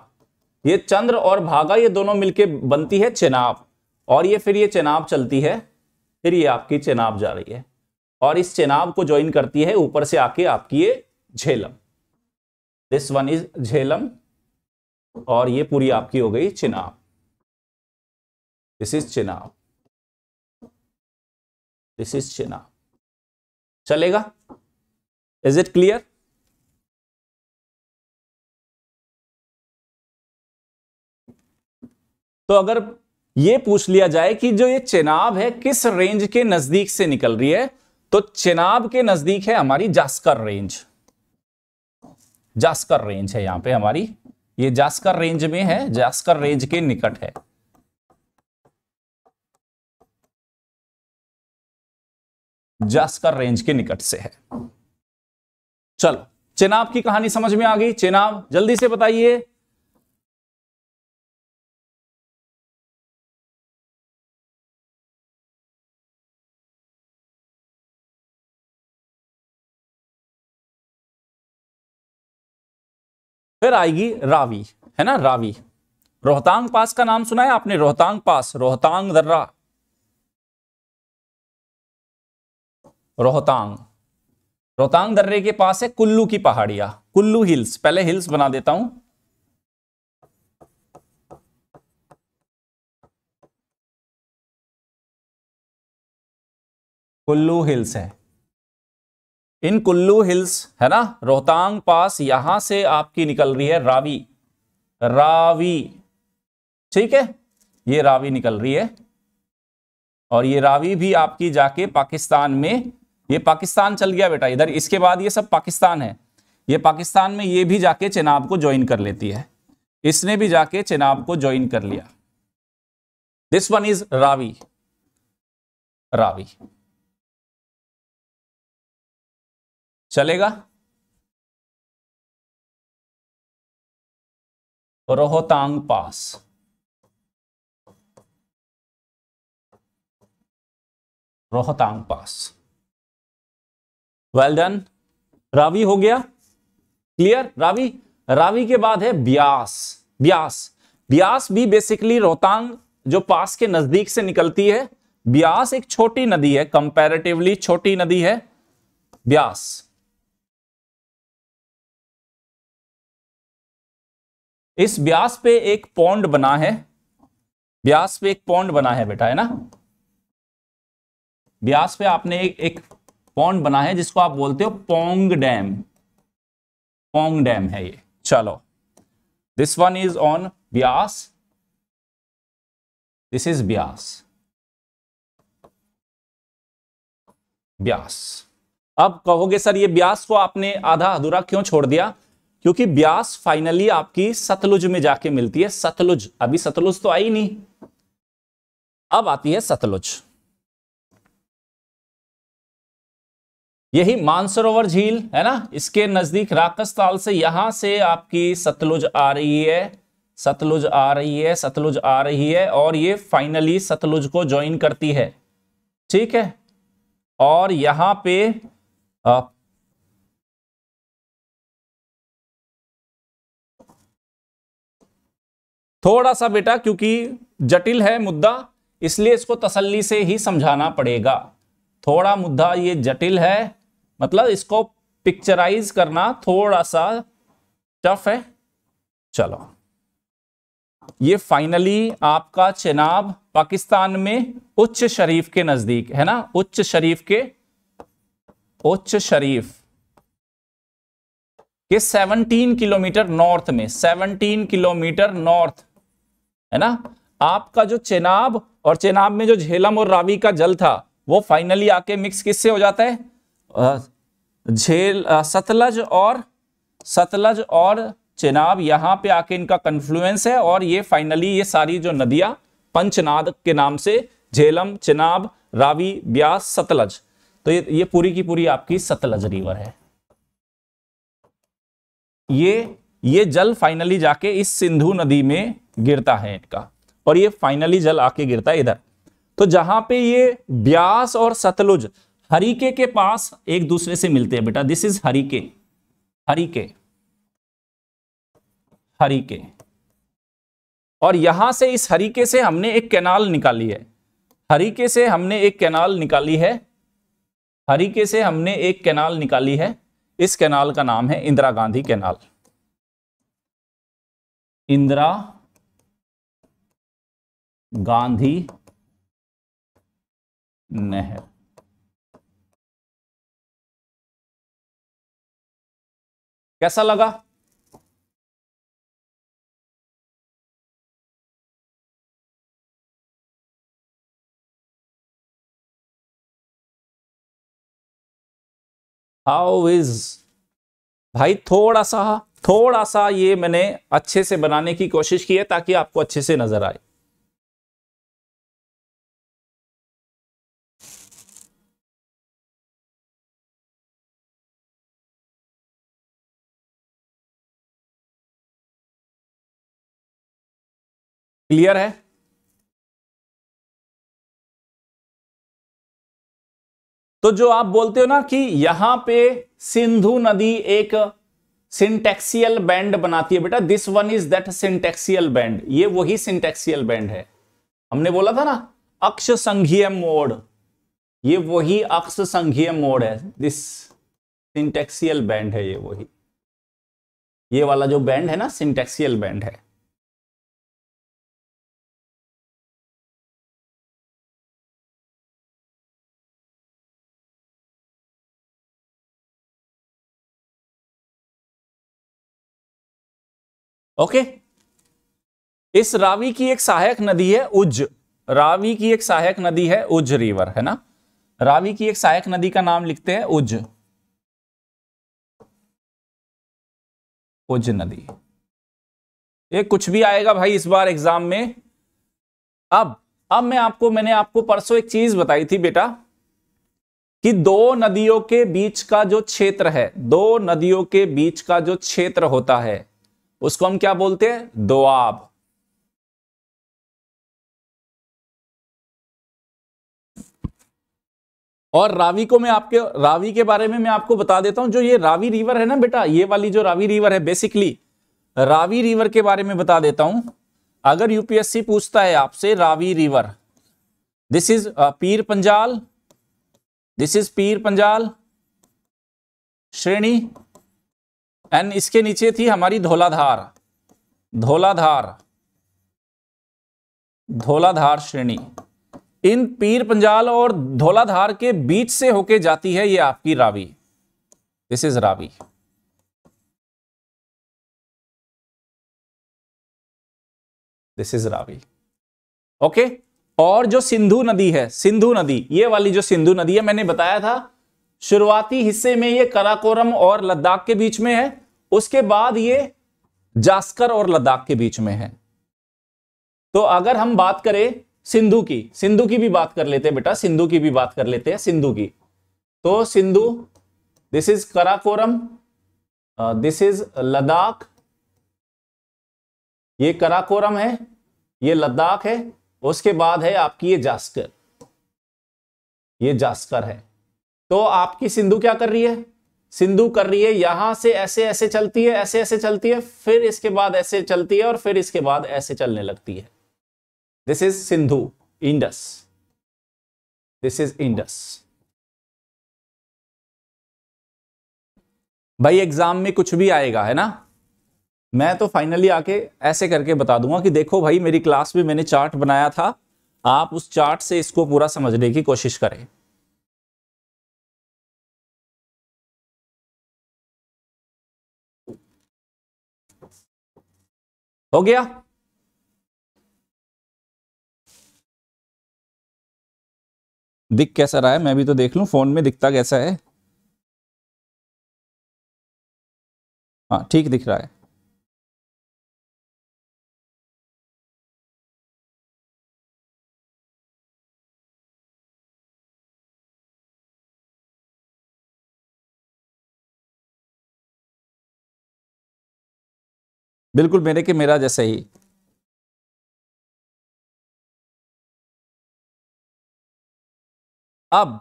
ये चंद्र और भागा ये दोनों मिलके बनती है चेनाब और ये फिर ये चेनाब चलती है फिर ये आपकी चेनाब जा रही है और इस चेनाब को ज्वाइन करती है ऊपर से आके आपकी ये Jhelum this one is Jhelum और ये पूरी आपकी हो गई Chenab this is Chenab this is Chenab चलेगा इज इट क्लियर तो अगर ये पूछ लिया जाए कि जो ये चेनाब है किस रेंज के नजदीक से निकल रही है तो चेनाब के नजदीक है हमारी जास्कर रेंज जास्कर रेंज है यहां पे हमारी ये जास्कर रेंज में है जास्कर रेंज के निकट है जास्कर रेंज के निकट से है चलो चेनाब की कहानी समझ में आ गई चेनाब जल्दी से बताइए फिर आएगी रावी है ना रावी रोहतांग पास का नाम सुना है आपने रोहतांग पास रोहतांग दर्रा रोहतांग रोहतांग दर्रे के पास है कुल्लू की पहाड़ियां कुल्लू हिल्स पहले हिल्स बना देता हूं कुल्लू हिल्स है इन कुल्लू हिल्स है ना रोहतांग पास यहां से आपकी निकल रही है रावी रावी ठीक है ये रावी निकल रही है और ये रावी भी आपकी जाके पाकिस्तान में ये पाकिस्तान चल गया बेटा इधर इसके बाद ये सब पाकिस्तान है ये पाकिस्तान में ये भी जाके चेनाब को ज्वाइन कर लेती है इसने भी जाके चेनाब को ज्वाइन कर लिया this one is Ravi Ravi चलेगा Rohtang pass Rohtang pass well done Ravi हो गया क्लियर रावी रावी के बाद है ब्यास ब्यास ब्यास भी बेसिकली रोहतांग जो पास के नजदीक से निकलती है ब्यास एक छोटी नदी है कंपैरेटिवली छोटी नदी है ब्यास इस ब्यास पे एक पौंड बना है ब्यास पे एक पौंड बना है बेटा है ना ब्यास पे आपने एक, एक पौंड बना है जिसको आप बोलते हो पोंग डैम पोंग डैम है ये चलो this one is on Beas this is Beas Beas अब कहोगे सर ये ब्यास को आपने आधा अधूरा क्यों छोड़ दिया क्योंकि ब्यास फाइनली आपकी सतलुज में जाके मिलती है सतलुज अभी सतलुज तो आई नहीं अब आती है सतलुज यही मानसरोवर झील है ना इसके नजदीक राकस ताल से यहां से आपकी सतलुज आ रही है सतलुज आ रही है सतलुज आ रही है और ये फाइनली सतलुज को ज्वाइन करती है ठीक है और यहां पे थोड़ा सा बेटा क्योंकि जटिल है मुद्दा इसलिए इसको तसल्ली से ही समझाना पड़ेगा थोड़ा मुद्दा ये जटिल है मतलब इसको पिक्चराइज करना थोड़ा सा टफ है चलो ये फाइनली आपका चेनाब पाकिस्तान में उच्च शरीफ के नजदीक है ना उच्च शरीफ के उच्च शरीफ के 17 किलोमीटर नॉर्थ में 17 किलोमीटर नॉर्थ है ना आपका जो चेनाब और चेनाब में जो झेलम और रावी का जल था वो फाइनली आके मिक्स किससे हो जाता है झेल सतलज और सतलज और चेनाब यहां पे आके इनका कन्फ्लुएंस है और ये फाइनली ये सारी जो नदियां पंचनाद के नाम से झेलम चेनाब रावी ब्यास सतलज तो ये ये पूरी की पूरी आपकी सतलज रिवर है ये ये जल फाइनली जाके इस सिंधु नदी में गिरता है इनका और ये फाइनली जल आके गिरता है इधर तो जहां पे ये ब्यास और सतलुज हरिके के पास एक दूसरे से मिलते हैं बेटा दिस इज हरिके हरिके हरिके और यहां से इस हरिके से हमने एक कैनाल निकाली है हरिके से हमने एक कैनाल निकाली है हरिके से हमने एक कैनाल निकाली है इस कैनाल का नाम है इंदिरा गांधी कैनाल इंदिरा गांधी नहर कैसा लगा हाउ इज भाई थोड़ा सा थोड़ा सा ये मैंने अच्छे से बनाने की कोशिश की है ताकि आपको अच्छे से नजर आए क्लियर है तो जो आप बोलते हो ना कि यहां पे सिंधु नदी एक सिंटेक्सियल बैंड बनाती है बेटा this one is that syntaxial bend ये वही सिंटेक्सियल बैंड है हमने बोला था ना अक्ष संघीय मोड ये वही अक्ष संघीय मोड है दिस सिंटेक्सियल बैंड है ये वही ये वाला जो बैंड है ना सिंटेक्सियल बैंड है ओके इस रावी की एक सहायक नदी है उज रावी की एक सहायक नदी है उज रिवर है ना रावी की एक सहायक नदी का नाम लिखते हैं उज उज नदी ये कुछ भी आएगा भाई इस बार एग्जाम में अब अब मैं आपको मैंने आपको परसों एक चीज बताई थी बेटा कि दो नदियों के बीच का जो क्षेत्र है दो नदियों के बीच का जो क्षेत्र होता है उसको हम क्या बोलते हैं दोआब और रावी को मैं आपके रावी के बारे में मैं आपको बता देता हूं जो ये रावी रिवर है ना बेटा ये वाली जो रावी रिवर है बेसिकली रावी रिवर के बारे में बता देता हूं अगर यूपीएससी पूछता है आपसे Ravi river this is uh, Pir Panjal this is पीर पंजाल श्रेणी एंड इसके नीचे थी हमारी धोलाधार धोलाधार धोलाधार श्रेणी इन पीर पंजाल और धोलाधार के बीच से होके जाती है ये आपकी Ravi this is Ravi this is Ravi okay और जो सिंधु नदी है सिंधु नदी ये वाली जो सिंधु नदी है मैंने बताया था शुरुआती हिस्से में ये कराकोरम और लद्दाख के बीच में है उसके बाद ये जास्कर और लद्दाख के बीच में है तो अगर हम बात करें सिंधु की सिंधु की भी बात कर लेते हैं बेटा सिंधु की भी बात कर लेते हैं सिंधु की तो Sindhu this is Karakoram this is Ladakh ये कराकोरम है ये लद्दाख है उसके बाद है आपकी ये जास्कर ये जास्कर है तो आपकी सिंधु क्या कर रही है सिंधु कर रही है यहां से ऐसे ऐसे चलती है ऐसे ऐसे चलती है फिर इसके बाद ऐसे चलती है और फिर इसके बाद ऐसे चलने लगती है this is Sindhu Indus this is Indus भाई एग्जाम में कुछ भी आएगा है ना मैं तो फाइनली आके ऐसे करके बता दूंगा कि देखो भाई मेरी क्लास में मैंने चार्ट बनाया था आप उस चार्ट से इसको पूरा समझने की कोशिश करें हो गया दिख कैसा रहा है मैं भी तो देख लूं फोन में दिखता कैसा है हाँ ठीक दिख रहा है बिल्कुल मेरे के मेरा जैसे ही अब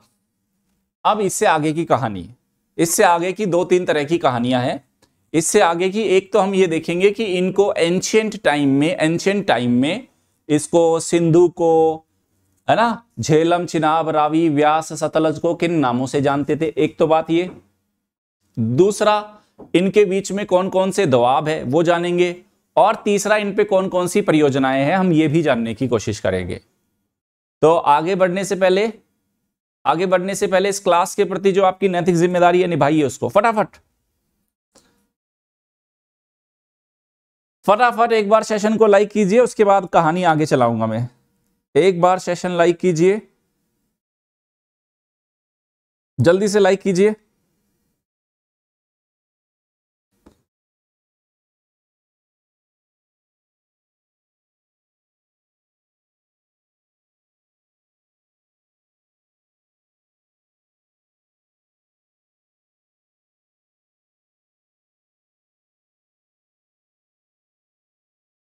अब इससे आगे की कहानी इससे आगे की दो तीन तरह की कहानियां हैं इससे आगे की एक तो हम ये देखेंगे कि इनको एंशियंट टाइम में एंशियंट टाइम में इसको सिंधु को है ना झेलम चिनाब रावी व्यास सतलज को किन नामों से जानते थे एक तो बात ये दूसरा इनके बीच में कौन कौन से दबाव है वो जानेंगे और तीसरा इन पे कौन कौन सी परियोजनाएं हैं हम ये भी जानने की कोशिश करेंगे तो आगे बढ़ने से पहले आगे बढ़ने से पहले इस क्लास के प्रति जो आपकी नैतिक जिम्मेदारी है निभाइए उसको फटाफट फटाफट एक बार सेशन को लाइक कीजिए उसके बाद कहानी आगे चलाऊंगा मैं एक बार सेशन लाइक कीजिए जल्दी से लाइक कीजिए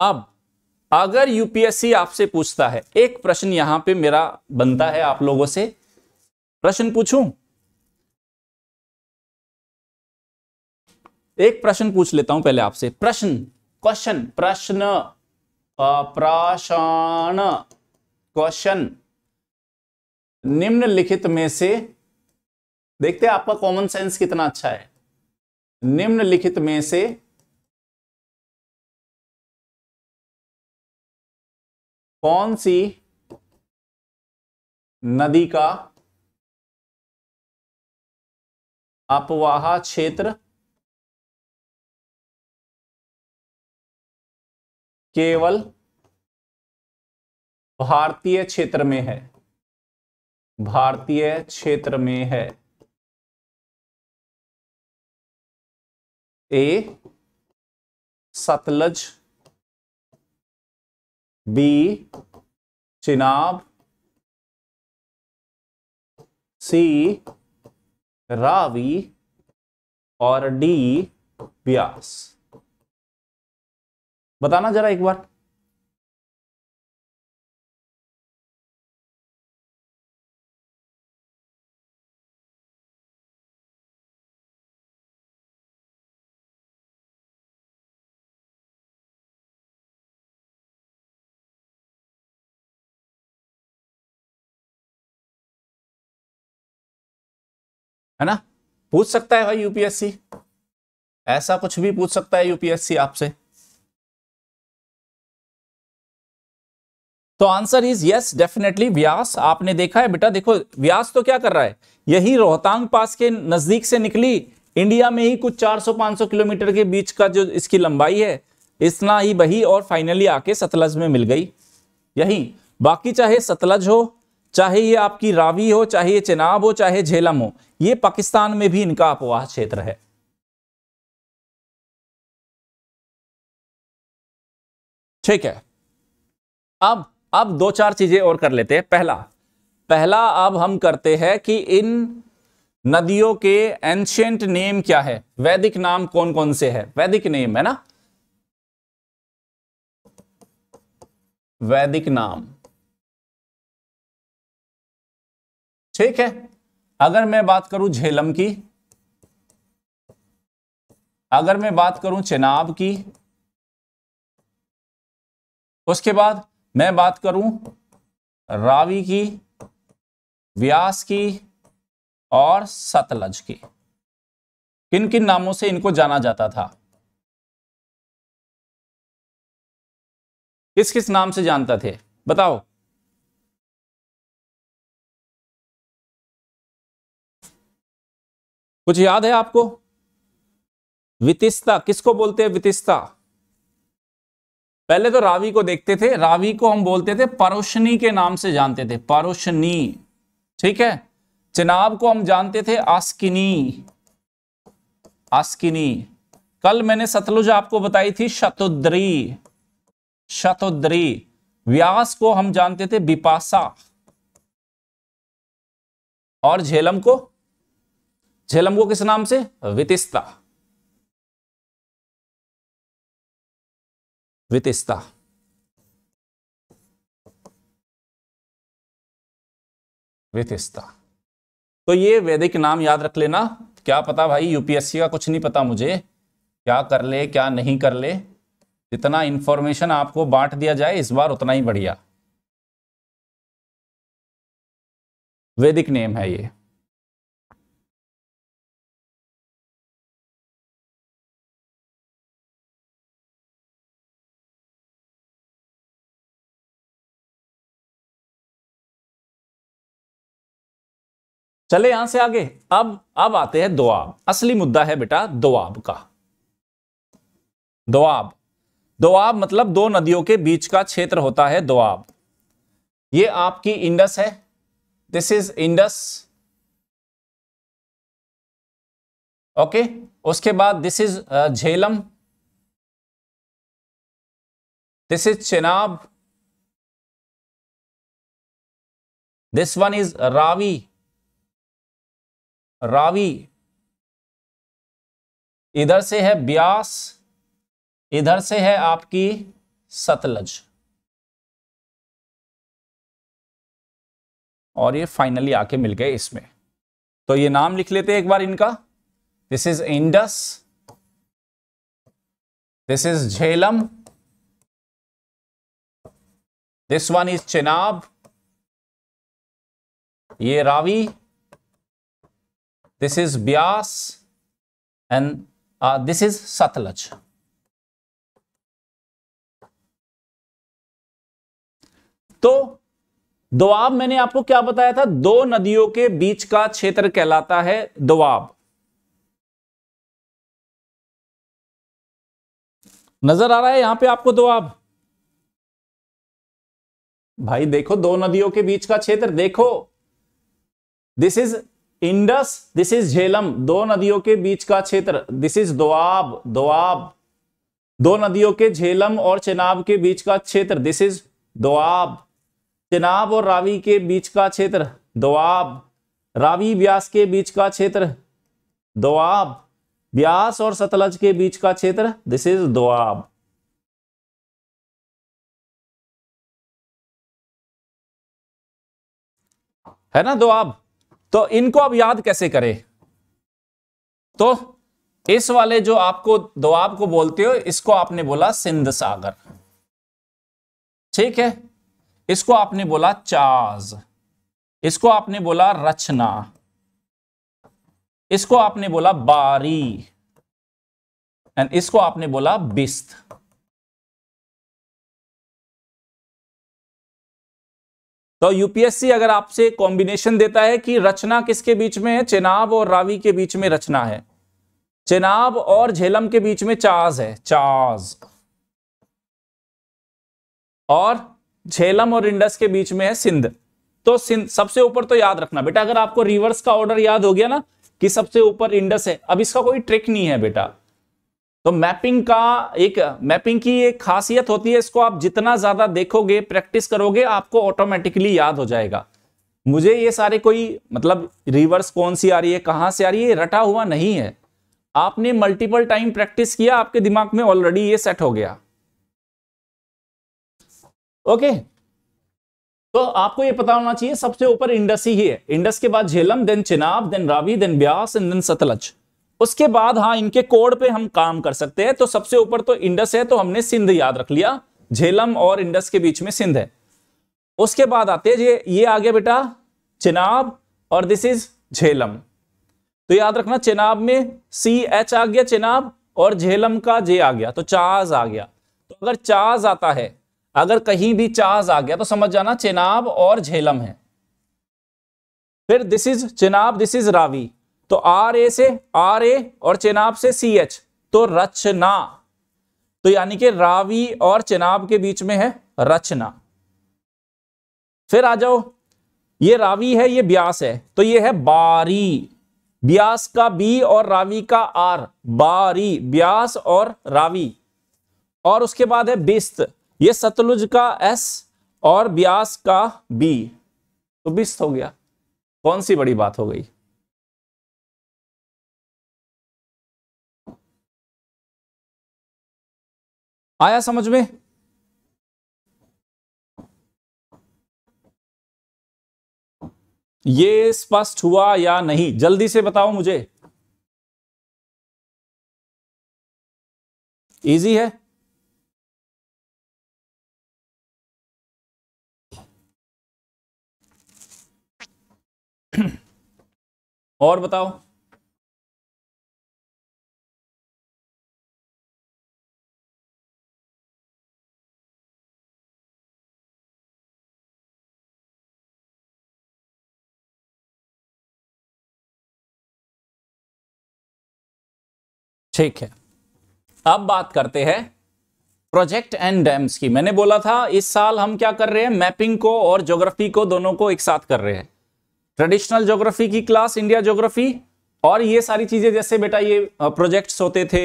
अब अगर यूपीएससी आपसे पूछता है एक प्रश्न यहां पे मेरा बनता है आप लोगों से प्रश्न पूछूं एक प्रश्न पूछ लेता हूं पहले आपसे प्रश्न क्वेश्चन प्रश्न प्राशन क्वेश्चन निम्नलिखित में से देखते हैं आपका कॉमन सेंस कितना अच्छा है निम्नलिखित में से कौन सी नदी का अपवाहा क्षेत्र केवल भारतीय क्षेत्र में है भारतीय क्षेत्र में है A Sutlej B Chenab C Ravi और डी ब्यास बताना जरा एक बार है ना पूछ सकता है भाई यूपीएससी ऐसा कुछ भी पूछ सकता है यूपीएससी आपसे तो answer is yes definitely Vyas आपने देखा है बेटा देखो व्यास तो क्या कर रहा है यही रोहतांग पास के नजदीक से निकली इंडिया में ही कुछ 400-500 किलोमीटर के बीच का जो इसकी लंबाई है इतना ही बही और फाइनली आके सतलज में मिल गई यही बाकी चाहे सतलज हो चाहे ये आपकी रावी हो चाहे ये चेनाब हो चाहे झेलम हो ये पाकिस्तान में भी इनका अपवाह क्षेत्र है ठीक है अब अब दो चार चीजें और कर लेते हैं पहला पहला अब हम करते हैं कि इन नदियों के एंशियंट नेम क्या है वैदिक नाम कौन कौन से है वैदिक नेम है ना वैदिक नाम ठीक है अगर मैं बात करूं झेलम की अगर मैं बात करूं चेनाब की उसके बाद मैं बात करूं रावी की व्यास की और सतलज की किन किन नामों से इनको जाना जाता था किस किस नाम से जानता थे बताओ कुछ याद है आपको वितिस्ता किसको बोलते हैं वितिस्ता पहले तो रावी को देखते थे रावी को हम बोलते थे परोशनी के नाम से जानते थे परोशनी ठीक है चिनाब को हम जानते थे आस्किनी आस्किनी कल मैंने सतलुज आपको बताई थी शतुद्री शतुद्री व्यास को हम जानते थे बिपासा और झेलम को झेलम को किस नाम से वितिस्ता वितिस्ता वितिस्ता तो ये वैदिक नाम याद रख लेना क्या पता भाई यूपीएससी का कुछ नहीं पता मुझे क्या कर ले क्या नहीं कर ले जितना इंफॉर्मेशन आपको बांट दिया जाए इस बार उतना ही बढ़िया वैदिक नेम है ये चले यहां से आगे अब अब आते हैं दोआब असली मुद्दा है बेटा दोआब का दोआब दोआब मतलब दो नदियों के बीच का क्षेत्र होता है दोआब ये आपकी इंडस है दिस इज इंडस ओके उसके बाद this is Jhelum this is Chenab this one is Ravi Ravi इधर से है ब्यास इधर से है आपकी सतलज और ये फाइनली आके मिल गए इसमें तो ये नाम लिख लेते हैं एक बार इनका this is Indus this is Jhelum this one is Chenab ये Ravi this is Bias, and uh, this is Satluj. तो दोआब मैंने आपको क्या बताया था दो नदियों के बीच का क्षेत्र कहलाता है दोआब नजर आ रहा है यहां पे आपको दोआब भाई देखो दो नदियों के बीच का क्षेत्र देखो this is Indus this is Jhelum दो नदियों के बीच का क्षेत्र दिस इज दोआब दोआब दो नदियों के झेलम और चेनाब के बीच का क्षेत्र दिस इज दोआब चेनाब और रावी के बीच का क्षेत्र दोआब रावी ब्यास के बीच का क्षेत्र दोआब ब्यास और सतलज के बीच का क्षेत्र दिस इज दोआब है ना दोआब तो इनको अब याद कैसे करें तो इस वाले जो आपको दोआब को बोलते हो इसको आपने बोला सिंध सागर ठीक है इसको आपने बोला चाज इसको आपने बोला रचना इसको आपने बोला बारी एंड इसको आपने बोला बिस्त तो यूपीएससी अगर आपसे कॉम्बिनेशन देता है कि रचना किसके बीच में है चेनाब और रावी के बीच में रचना है चेनाब और झेलम के बीच में चाज है चाज और झेलम और इंडस के बीच में है सिंध तो सिंध सबसे ऊपर तो याद रखना बेटा अगर आपको रिवर्स का ऑर्डर याद हो गया ना कि सबसे ऊपर इंडस है अब इसका कोई ट्रिक नहीं है बेटा तो मैपिंग का एक मैपिंग की एक खासियत होती है इसको आप जितना ज्यादा देखोगे प्रैक्टिस करोगे आपको ऑटोमेटिकली याद हो जाएगा मुझे ये सारे कोई मतलब रिवर्स कौन सी आ रही है कहां से आ रही है रटा हुआ नहीं है आपने मल्टीपल टाइम प्रैक्टिस किया आपके दिमाग में ऑलरेडी ये सेट हो गया ओके तो आपको ये पता होना चाहिए सबसे ऊपर इंडस ही है इंडस के बाद Jhelum then Chenab then Ravi then Beas and then Sutlej उसके बाद हाँ इनके कोड पे हम काम कर सकते हैं तो सबसे ऊपर तो इंडस है तो हमने सिंध याद रख लिया झेलम और इंडस के बीच में सिंध है उसके बाद आते हैं ये ये आ गया बेटा चेनाब और दिस इज झेलम तो याद रखना चेनाब में सी एच आ गया चेनाब और झेलम का जे आ गया तो चाज आ गया तो अगर चाज आता है अगर कहीं भी चाज आ गया तो समझ जाना चेनाब और झेलम है फिर this is Chenab this is Ravi तो आर ए से आर ए और चेनाब से सी एच तो रचना तो यानी कि रावी और चेनाब के बीच में है रचना फिर आ जाओ ये रावी है ये ब्यास है तो ये है बारी ब्यास का बी और रावी का आर बारी ब्यास और रावी और उसके बाद है बिस्त ये सतलुज का एस और ब्यास का बी तो बिस्त हो गया कौन सी बड़ी बात हो गई आया समझ में ये स्पष्ट हुआ या नहीं जल्दी से बताओ मुझे इजी है और बताओ ठीक है अब बात करते हैं प्रोजेक्ट एंड डैम्स की मैंने बोला था इस साल हम क्या कर रहे हैं मैपिंग को और ज्योग्राफी को दोनों को एक साथ कर रहे हैं ट्रेडिशनल ज्योग्राफी की क्लास इंडिया ज्योग्राफी और ये सारी चीजें जैसे बेटा ये प्रोजेक्ट्स होते थे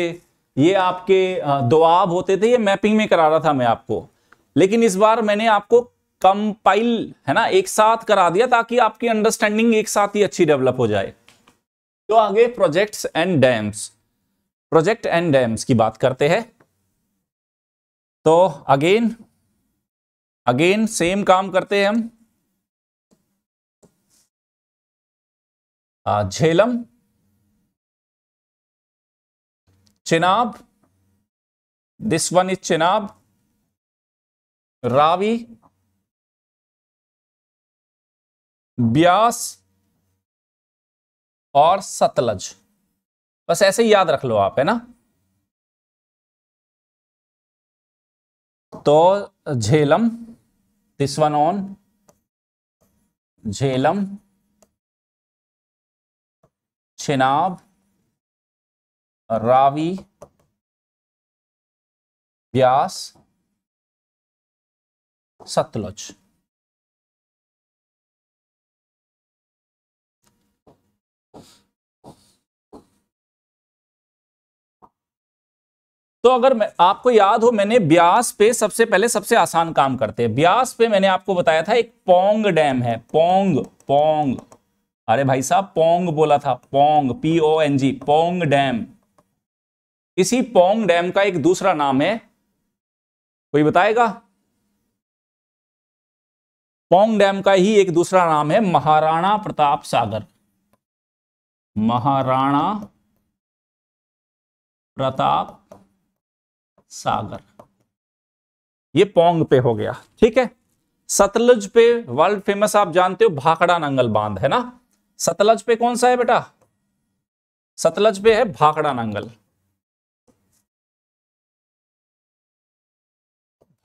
ये आपके दुआब होते थे ये मैपिंग में करा रहा था मैं आपको लेकिन इस बार मैंने आपको कंपाइल है ना एक साथ करा दिया ताकि आपकी अंडरस्टैंडिंग एक साथ ही अच्छी डेवलप हो जाए तो आगे projects and dams project and dams की बात करते हैं तो अगेन अगेन सेम काम करते हैं हम Jhelum Chenab this one is Chenab Ravi Beas और सतलज बस ऐसे ही याद रख लो आप है ना तो Jhelum this one on Jhelum Chenab Ravi Vyas Sutlej तो अगर मैं आपको याद हो मैंने ब्यास पे सबसे पहले सबसे आसान काम करते हैं ब्यास पे मैंने आपको बताया था एक पोंग डैम है पोंग पोंग अरे भाई साहब पोंग बोला था Pong P O N G Pong dam इसी पोंग डैम का एक दूसरा नाम है कोई बताएगा पोंग डैम का ही एक दूसरा नाम है महाराणा प्रताप सागर महाराणा प्रताप सागर ये पोंग पे हो गया ठीक है सतलज पे वर्ल्ड फेमस आप जानते हो भाखड़ा नंगल बांध है ना सतलज पे कौन सा है बेटा सतलज पे है भाखड़ा नंगल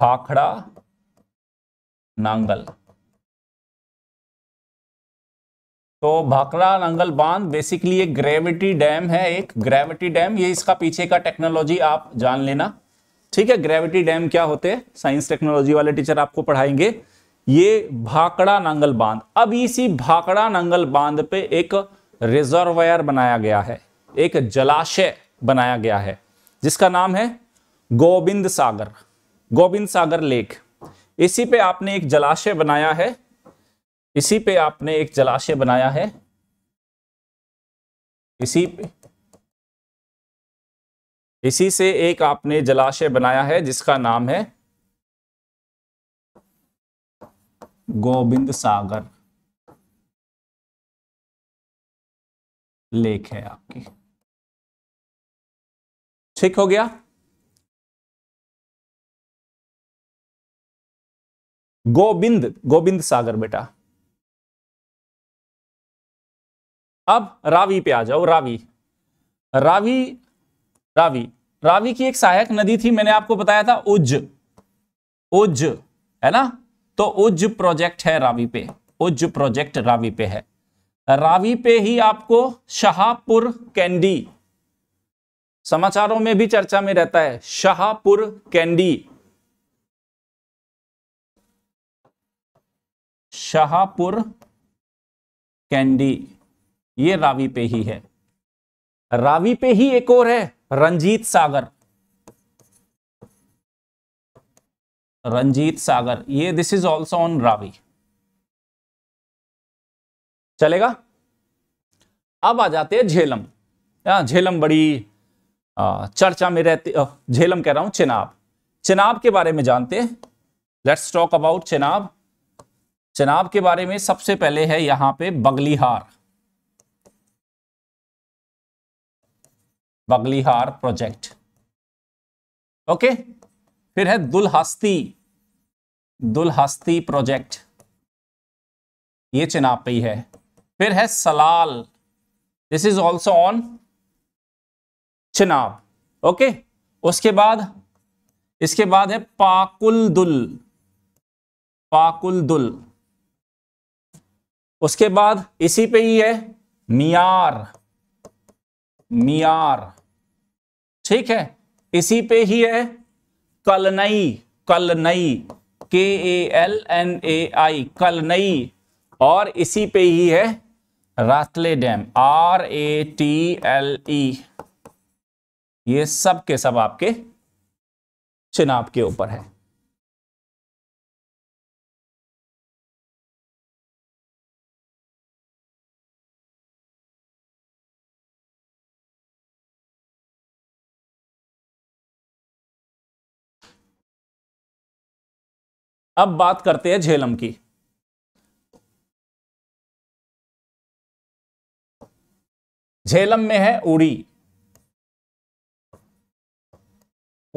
भाखड़ा नांगल तो भाखड़ा नांगल बांध बेसिकली एक ग्रेविटी डैम है एक ग्रेविटी डैम ये इसका पीछे का टेक्नोलॉजी आप जान लेना ठीक है ग्रेविटी डैम क्या होते हैं साइंस टेक्नोलॉजी वाले टीचर आपको पढ़ाएंगे ये भाकड़ा नांगल बांध अब इसी भाकड़ा नांगल बांध पे एक रिजर्वायर बनाया गया है एक जलाशय बनाया गया है जिसका नाम है गोविंद सागर गोविंद सागर लेक इसी पे आपने एक जलाशय बनाया है इसी पे आपने एक जलाशय बनाया है इसी पे इसी से एक आपने जलाशय बनाया है जिसका नाम है गोविंद सागर लेक है आपकी ठीक हो गया गोविंद गोविंद सागर बेटा अब रावी पे आ जाओ रावी रावी रावी रावी की एक सहायक नदी थी मैंने आपको बताया था उज उज है ना तो उज प्रोजेक्ट है रावी पे उज प्रोजेक्ट रावी पे है रावी पे ही आपको शाहपुर कैंडी समाचारों में भी चर्चा में रहता है शाहपुर कैंडी शाहपुर कैंडी ये रावी पे ही है रावी पे ही एक और है रंजीत सागर रंजीत सागर ये this is also on Ravi चलेगा अब आ जाते हैं झेलम हाँ, झेलम बड़ी चर्चा में रहती झेलम कह रहा हूं चिनाब चिनाब के बारे में जानते हैं let's talk about Chenab Chenab के बारे में सबसे पहले है यहां पे बगलीहार बगलिहार प्रोजेक्ट ओके फिर है दुलहस्ती दुलहस्ती प्रोजेक्ट ये चिनाब पे ही है फिर है Salal this is also on Chenab okay उसके बाद इसके बाद है पाकुल दुल पाकुल दुल उसके बाद इसी पे ही है मियार मियार ठीक है इसी पे ही है कलनई कलनई के ए एल एन ए आई कलनई और इसी पे ही है Ratle dam R A T L E ये सब के सब आपके चिनाब के ऊपर है अब बात करते हैं झेलम की झेलम में है उड़ी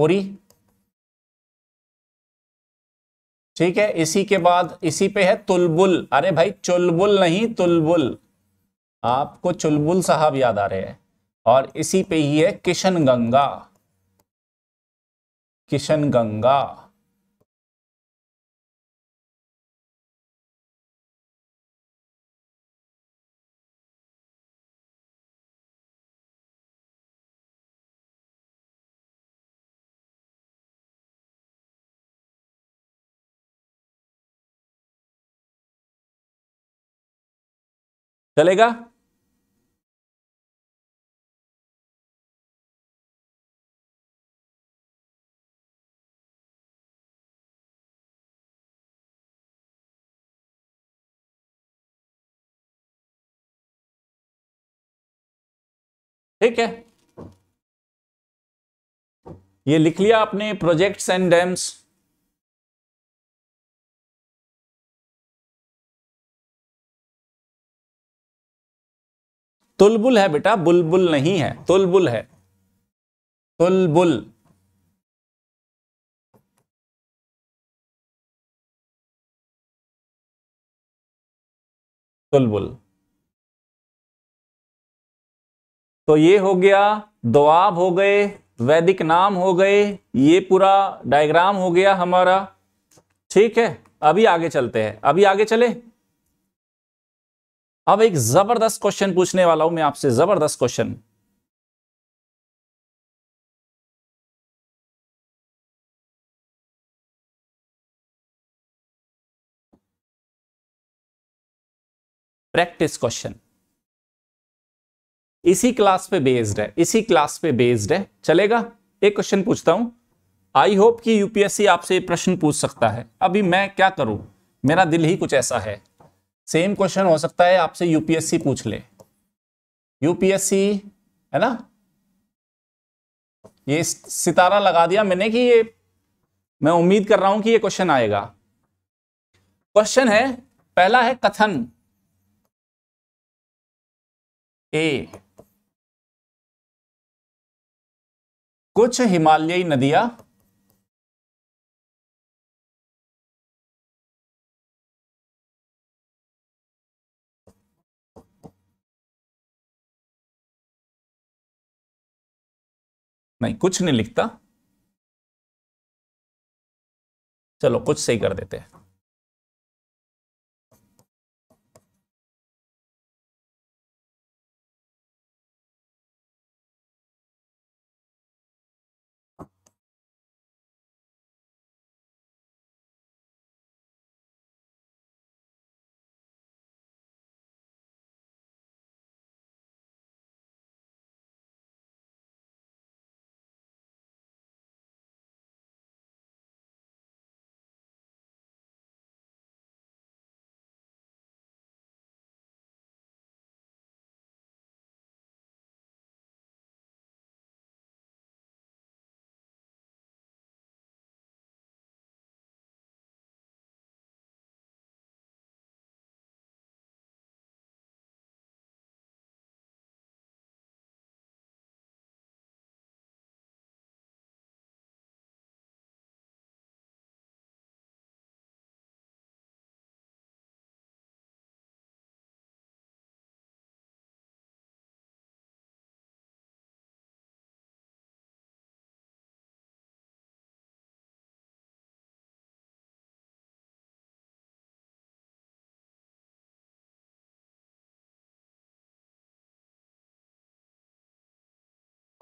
उड़ी ठीक है इसी के बाद इसी पे है तुलबुल अरे भाई चुलबुल नहीं तुलबुल आपको चुलबुल साहब याद आ रहे हैं और इसी पे ही है किशन गंगा किशन गंगा चलेगा ठीक है ये लिख लिया आपने प्रोजेक्ट्स एंड डैम्स तुलबुल है बेटा बुलबुल नहीं है तुलबुल है तुलबुल तुलबुल तो ये हो गया दुआब हो गए वैदिक नाम हो गए ये पूरा डायग्राम हो गया हमारा ठीक है अभी आगे चलते हैं अभी आगे चले अब एक जबरदस्त क्वेश्चन पूछने वाला हूं मैं आपसे जबरदस्त क्वेश्चन प्रैक्टिस क्वेश्चन इसी क्लास पे बेस्ड है इसी क्लास पे बेस्ड है चलेगा एक क्वेश्चन पूछता हूं आई होप कि यूपीएससी आपसे प्रश्न पूछ सकता है अभी मैं क्या करूं मेरा दिल ही कुछ ऐसा है सेम क्वेश्चन हो सकता है आपसे यूपीएससी पूछ ले यूपीएससी है ना ये सितारा लगा दिया मैंने कि ये मैं उम्मीद कर रहा हूं कि ये क्वेश्चन आएगा क्वेश्चन है पहला है कथन ए कुछ हिमालयी नदियां नहीं कुछ नहीं लिखता चलो कुछ सही कर देते हैं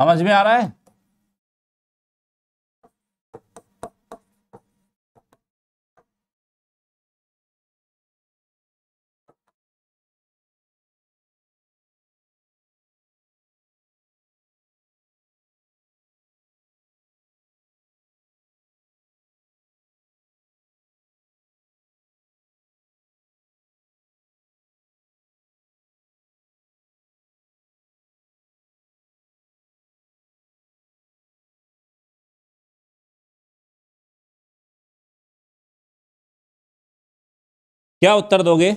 समझ में आ रहा है क्या उत्तर दोगे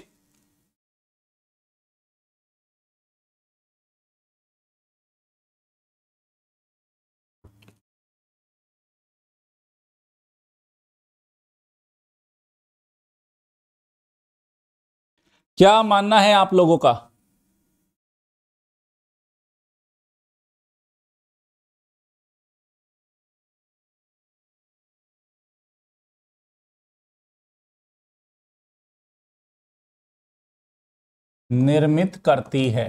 क्या मानना है आप लोगों का निर्मित करती है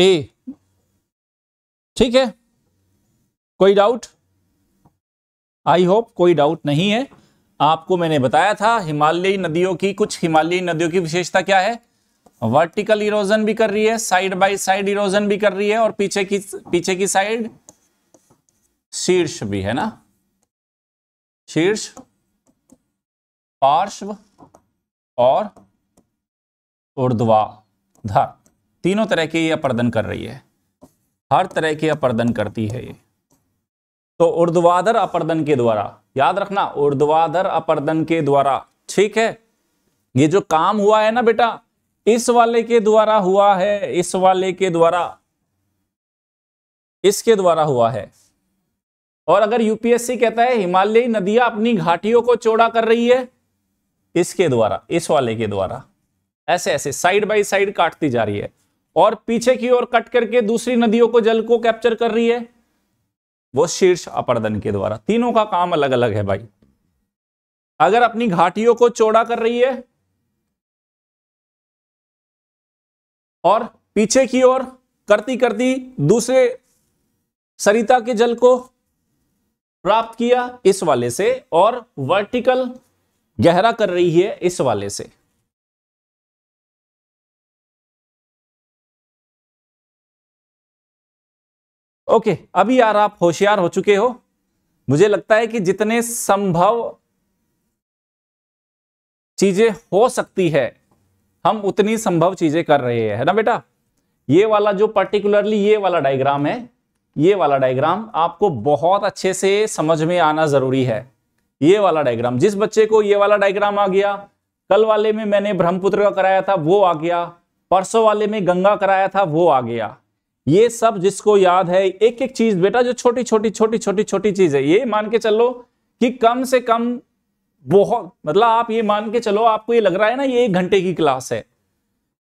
ए ठीक है कोई डाउट आई होप कोई डाउट नहीं है आपको मैंने बताया था हिमालयी नदियों की कुछ हिमालयी नदियों की विशेषता क्या है वर्टिकल इरोजन भी कर रही है साइड बाय साइड इरोजन भी कर रही है और पीछे की पीछे की साइड शीर्ष भी है ना शीर्ष पार्श्व और ऊर्ध्वाधर तीनों तरह के ये अपर्दन कर रही है हर तरह के अपर्दन करती है ये तो उर्ध्वाधर अपर्दन के द्वारा याद रखना उर्ध्वाधर अपर्दन के द्वारा ठीक है ये जो काम हुआ है ना बेटा इस वाले के द्वारा हुआ है इस वाले के द्वारा इसके द्वारा हुआ है और अगर यूपीएससी कहता है हिमालयी नदियां अपनी घाटियों को चौड़ा कर रही है इसके द्वारा इस वाले के द्वारा ऐसे ऐसे साइड बाय साइड काटती जा रही है और पीछे की ओर कट करके दूसरी नदियों को जल को कैप्चर कर रही है वो शीर्ष अपर्दन के द्वारा तीनों का काम अलग अलग है भाई अगर अपनी घाटियों को चौड़ा कर रही है और पीछे की ओर करती करती दूसरे सरिता के जल को प्राप्त किया इस वाले से और वर्टिकल गहरा कर रही है इस वाले से ओके अभी यार आप होशियार हो चुके हो मुझे लगता है कि जितने संभव चीजें हो सकती है हम उतनी संभव चीजें कर रहे हैं है ना बेटा ये वाला जो पर्टिकुलरली ये वाला डायग्राम है ये वाला डायग्राम आपको बहुत अच्छे से समझ में आना जरूरी है ये वाला डायग्राम जिस बच्चे को ये वाला डायग्राम आ गया कल वाले में मैंने ब्रह्मपुत्र का कराया था वो आ गया परसों वाले में गंगा कराया था वो आ गया ये सब जिसको याद है एक एक चीज बेटा जो छोटी छोटी छोटी छोटी छोटी चीज है ये मान के चलो कि कम से कम बहुत मतलब आप ये मान के चलो आपको ये लग रहा है ना ये एक घंटे की क्लास है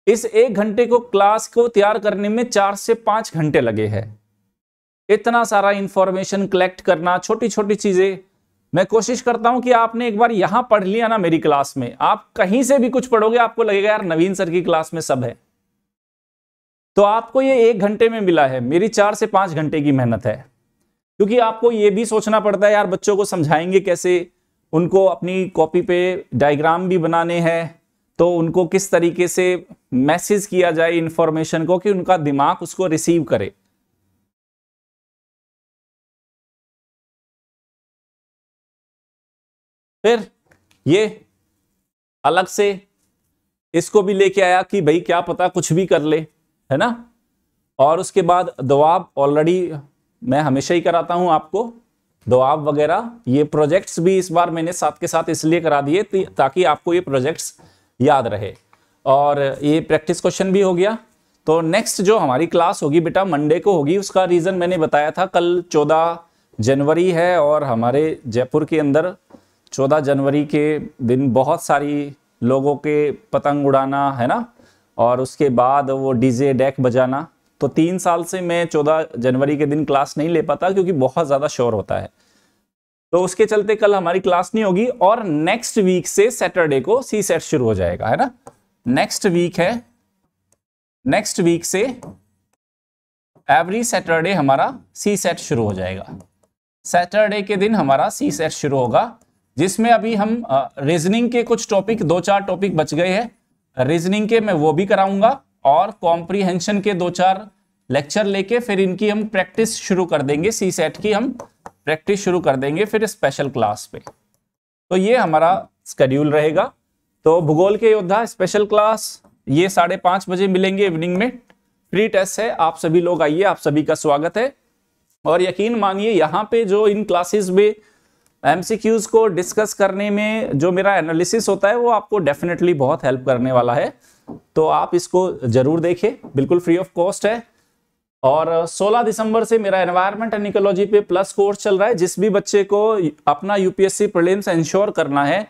इस एक घंटे को क्लास को तैयार करने में चार से पांच घंटे लगे हैं इतना सारा इंफॉर्मेशन कलेक्ट करना छोटी छोटी चीजें मैं कोशिश करता हूं कि आपने एक बार यहां पढ़ लिया ना मेरी क्लास में आप कहीं से भी कुछ पढ़ोगे आपको लगेगा यार नवीन सर की क्लास में सब है तो आपको ये एक घंटे में मिला है मेरी चार से पांच घंटे की मेहनत है क्योंकि आपको ये भी सोचना पड़ता है यार बच्चों को समझाएंगे कैसे उनको अपनी कॉपी पे डायग्राम भी बनाने हैं तो उनको किस तरीके से मैसेज किया जाए इंफॉर्मेशन को कि उनका दिमाग उसको रिसीव करे फिर ये अलग से इसको भी लेके आया कि भाई क्या पता कुछ भी कर ले है ना और उसके बाद दवाब ऑलरेडी मैं हमेशा ही कराता हूं आपको दवाब वगैरह ये प्रोजेक्ट्स भी इस बार मैंने साथ के साथ इसलिए करा दिए ताकि आपको ये प्रोजेक्ट्स याद रहे और ये प्रैक्टिस क्वेश्चन भी हो गया तो नेक्स्ट जो हमारी क्लास होगी बेटा मंडे को होगी उसका रीज़न मैंने बताया था कल चौदह जनवरी है और हमारे जयपुर के अंदर चौदह जनवरी के दिन बहुत सारी लोगों के पतंग उड़ाना है ना और उसके बाद वो डीजे डेक बजाना तो तीन साल से मैं चौदह जनवरी के दिन क्लास नहीं ले पाता क्योंकि बहुत ज़्यादा शोर होता है तो उसके चलते कल हमारी क्लास नहीं होगी और नेक्स्ट वीक से सैटरडे को सी सेट शुरू हो जाएगा है ना नेक्स्ट वीक है नेक्स्ट वीक से एवरी सैटरडे हमारा सी सेट शुरू हो जाएगा सैटरडे के दिन हमारा सी सेट शुरू होगा जिसमें अभी हम रीजनिंग के कुछ टॉपिक दो चार टॉपिक बच गए हैं रीजनिंग के मैं वो भी कराऊंगा और कॉम्प्रीहेंशन के दो चार लेक्चर लेके फिर इनकी हम प्रैक्टिस शुरू कर देंगे सी सेट की हम प्रैक्टिस शुरू कर देंगे फिर स्पेशल क्लास पे तो ये हमारा स्कड्यूल रहेगा तो भूगोल के योद्धा स्पेशल क्लास ये साढ़े पांच बजे मिलेंगे इवनिंग में फ्री टेस्ट है आप सभी लोग आइए आप सभी का स्वागत है और यकीन मानिए यहाँ पे जो इन क्लासेस में एमसीक्यूज को डिस्कस करने में जो मेरा एनालिसिस होता है वो आपको डेफिनेटली बहुत हेल्प करने वाला है तो आप इसको जरूर देखें बिल्कुल फ्री ऑफ कॉस्ट है और 16 दिसंबर से मेरा एनवायरमेंट एंड इकोलॉजी पे प्लस कोर्स चल रहा है जिस भी बच्चे को अपना यूपीएससी प्रलेम्स इंश्योर करना है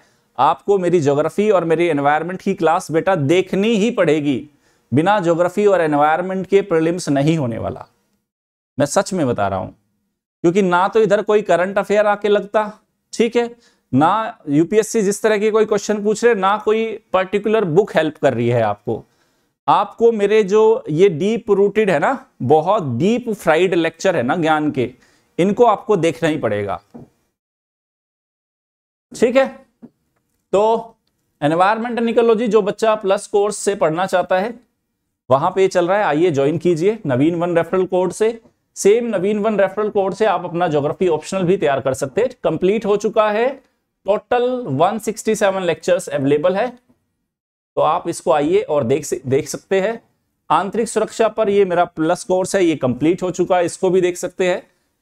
आपको मेरी ज्योग्राफी और मेरी एनवायरमेंट की क्लास बेटा देखनी ही पड़ेगी बिना ज्योग्राफी और एनवायरमेंट के प्रलिम्स नहीं होने वाला मैं सच में बता रहा हूँ क्योंकि ना तो इधर कोई करंट अफेयर आके लगता ठीक है ना यूपीएससी जिस तरह के कोई क्वेश्चन पूछ रहे ना कोई पर्टिकुलर बुक हेल्प कर रही है आपको आपको मेरे जो ये डीप रूटेड है ना बहुत डीप फ्राइड लेक्चर है ना ज्ञान के इनको आपको देखना ही पड़ेगा ठीक है तो एनवायरमेंट निकोलॉजी जो बच्चा प्लस कोर्स से पढ़ना चाहता है वहां पे चल रहा है आइए ज्वाइन कीजिए नवीन वन रेफरल कोड से same Naveen one referral code से आप अपना ज्योग्राफी ऑप्शनल भी तैयार कर सकते हैं कंप्लीट हो चुका है टोटल 167 लेक्चर्स अवेलेबल है तो आप इसको आइए और देख देख सकते हैं आंतरिक सुरक्षा पर ये मेरा प्लस कोर्स है ये कंप्लीट हो चुका है इसको भी देख सकते हैं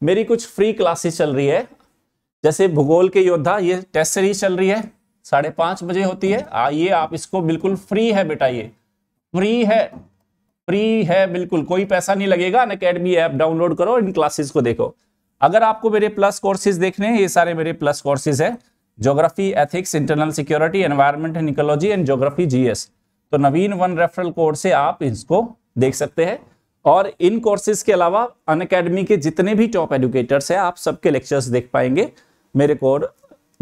मेरी कुछ फ्री क्लासेस चल रही है जैसे भूगोल के योद्धा ये टेस्ट सीरीज चल रही है साढ़े पांच बजे होती है आइए आप इसको बिल्कुल फ्री है बेटा ये फ्री है फ्री है बिल्कुल कोई पैसा नहीं लगेगा अन अकेडमी ऐप डाउनलोड करो इन क्लासेस को देखो अगर आपको मेरे प्लस कोर्सेज देखने हैं ये सारे मेरे प्लस कोर्सेज है geography ethics internal security environment and ecology and geography GS तो नवीन वन रेफरल कोर्स से आप इसको देख सकते हैं और इन कोर्सेज के अलावा अन अकेडमी के जितने भी टॉप एडुकेटर्स हैं आप सबके लेक्चर्स देख पाएंगे मेरे कोर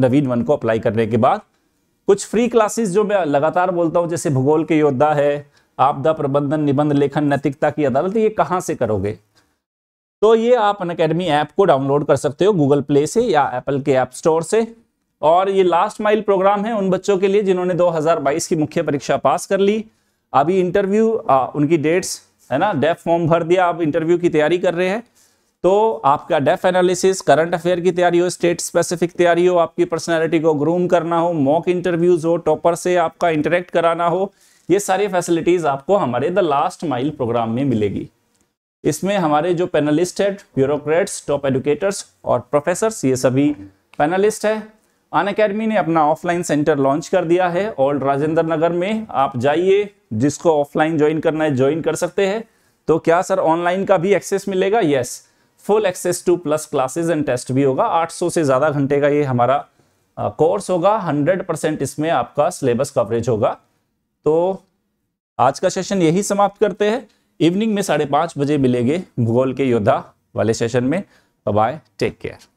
नवीन वन को अप्लाई करने के बाद कुछ फ्री क्लासेस जो मैं लगातार बोलता हूँ जैसे भूगोल के योद्धा है आपदा प्रबंधन निबंध लेखन नैतिकता की अदालत ये कहाँ से करोगे तो ये आप अन अकेडमी ऐप को डाउनलोड कर सकते हो गूगल प्ले से या एप्पल के ऐप स्टोर से और ये लास्ट माइल प्रोग्राम है उन बच्चों के लिए जिन्होंने 2022 की मुख्य परीक्षा पास कर ली अभी इंटरव्यू उनकी डेट्स है ना डेफ फॉर्म भर दिया आप इंटरव्यू की तैयारी कर रहे हैं तो आपका डेफ एनालिसिस करंट अफेयर की तैयारी हो स्टेट स्पेसिफिक तैयारी हो आपकी पर्सनैलिटी को ग्रूम करना हो मॉक इंटरव्यूज हो टॉपर से आपका इंटरेक्ट कराना हो ये सारी फैसिलिटीज आपको हमारे द लास्ट माइल प्रोग्राम में मिलेगी इसमें हमारे जो पैनलिस्ट है ब्यूरोक्रेट्स टॉप एडुकेटर्स और प्रोफेसर ये सभी पैनलिस्ट है अन अकेडमी ने अपना ऑफलाइन सेंटर लॉन्च कर दिया है ओल्ड राजेंद्र नगर में आप जाइए जिसको ऑफलाइन ज्वाइन करना है ज्वाइन कर सकते हैं तो क्या सर ऑनलाइन का भी एक्सेस मिलेगा yes full access to plus classes and test भी होगा 800 से ज़्यादा घंटे का ये हमारा कोर्स होगा 100 परसेंट इसमें आपका सिलेबस कवरेज होगा तो आज का सेशन यही समाप्त करते हैं इवनिंग में साढ़े पाँच बजे मिलेंगे भूगोल के योद्धा वाले सेशन में बाय टेक केयर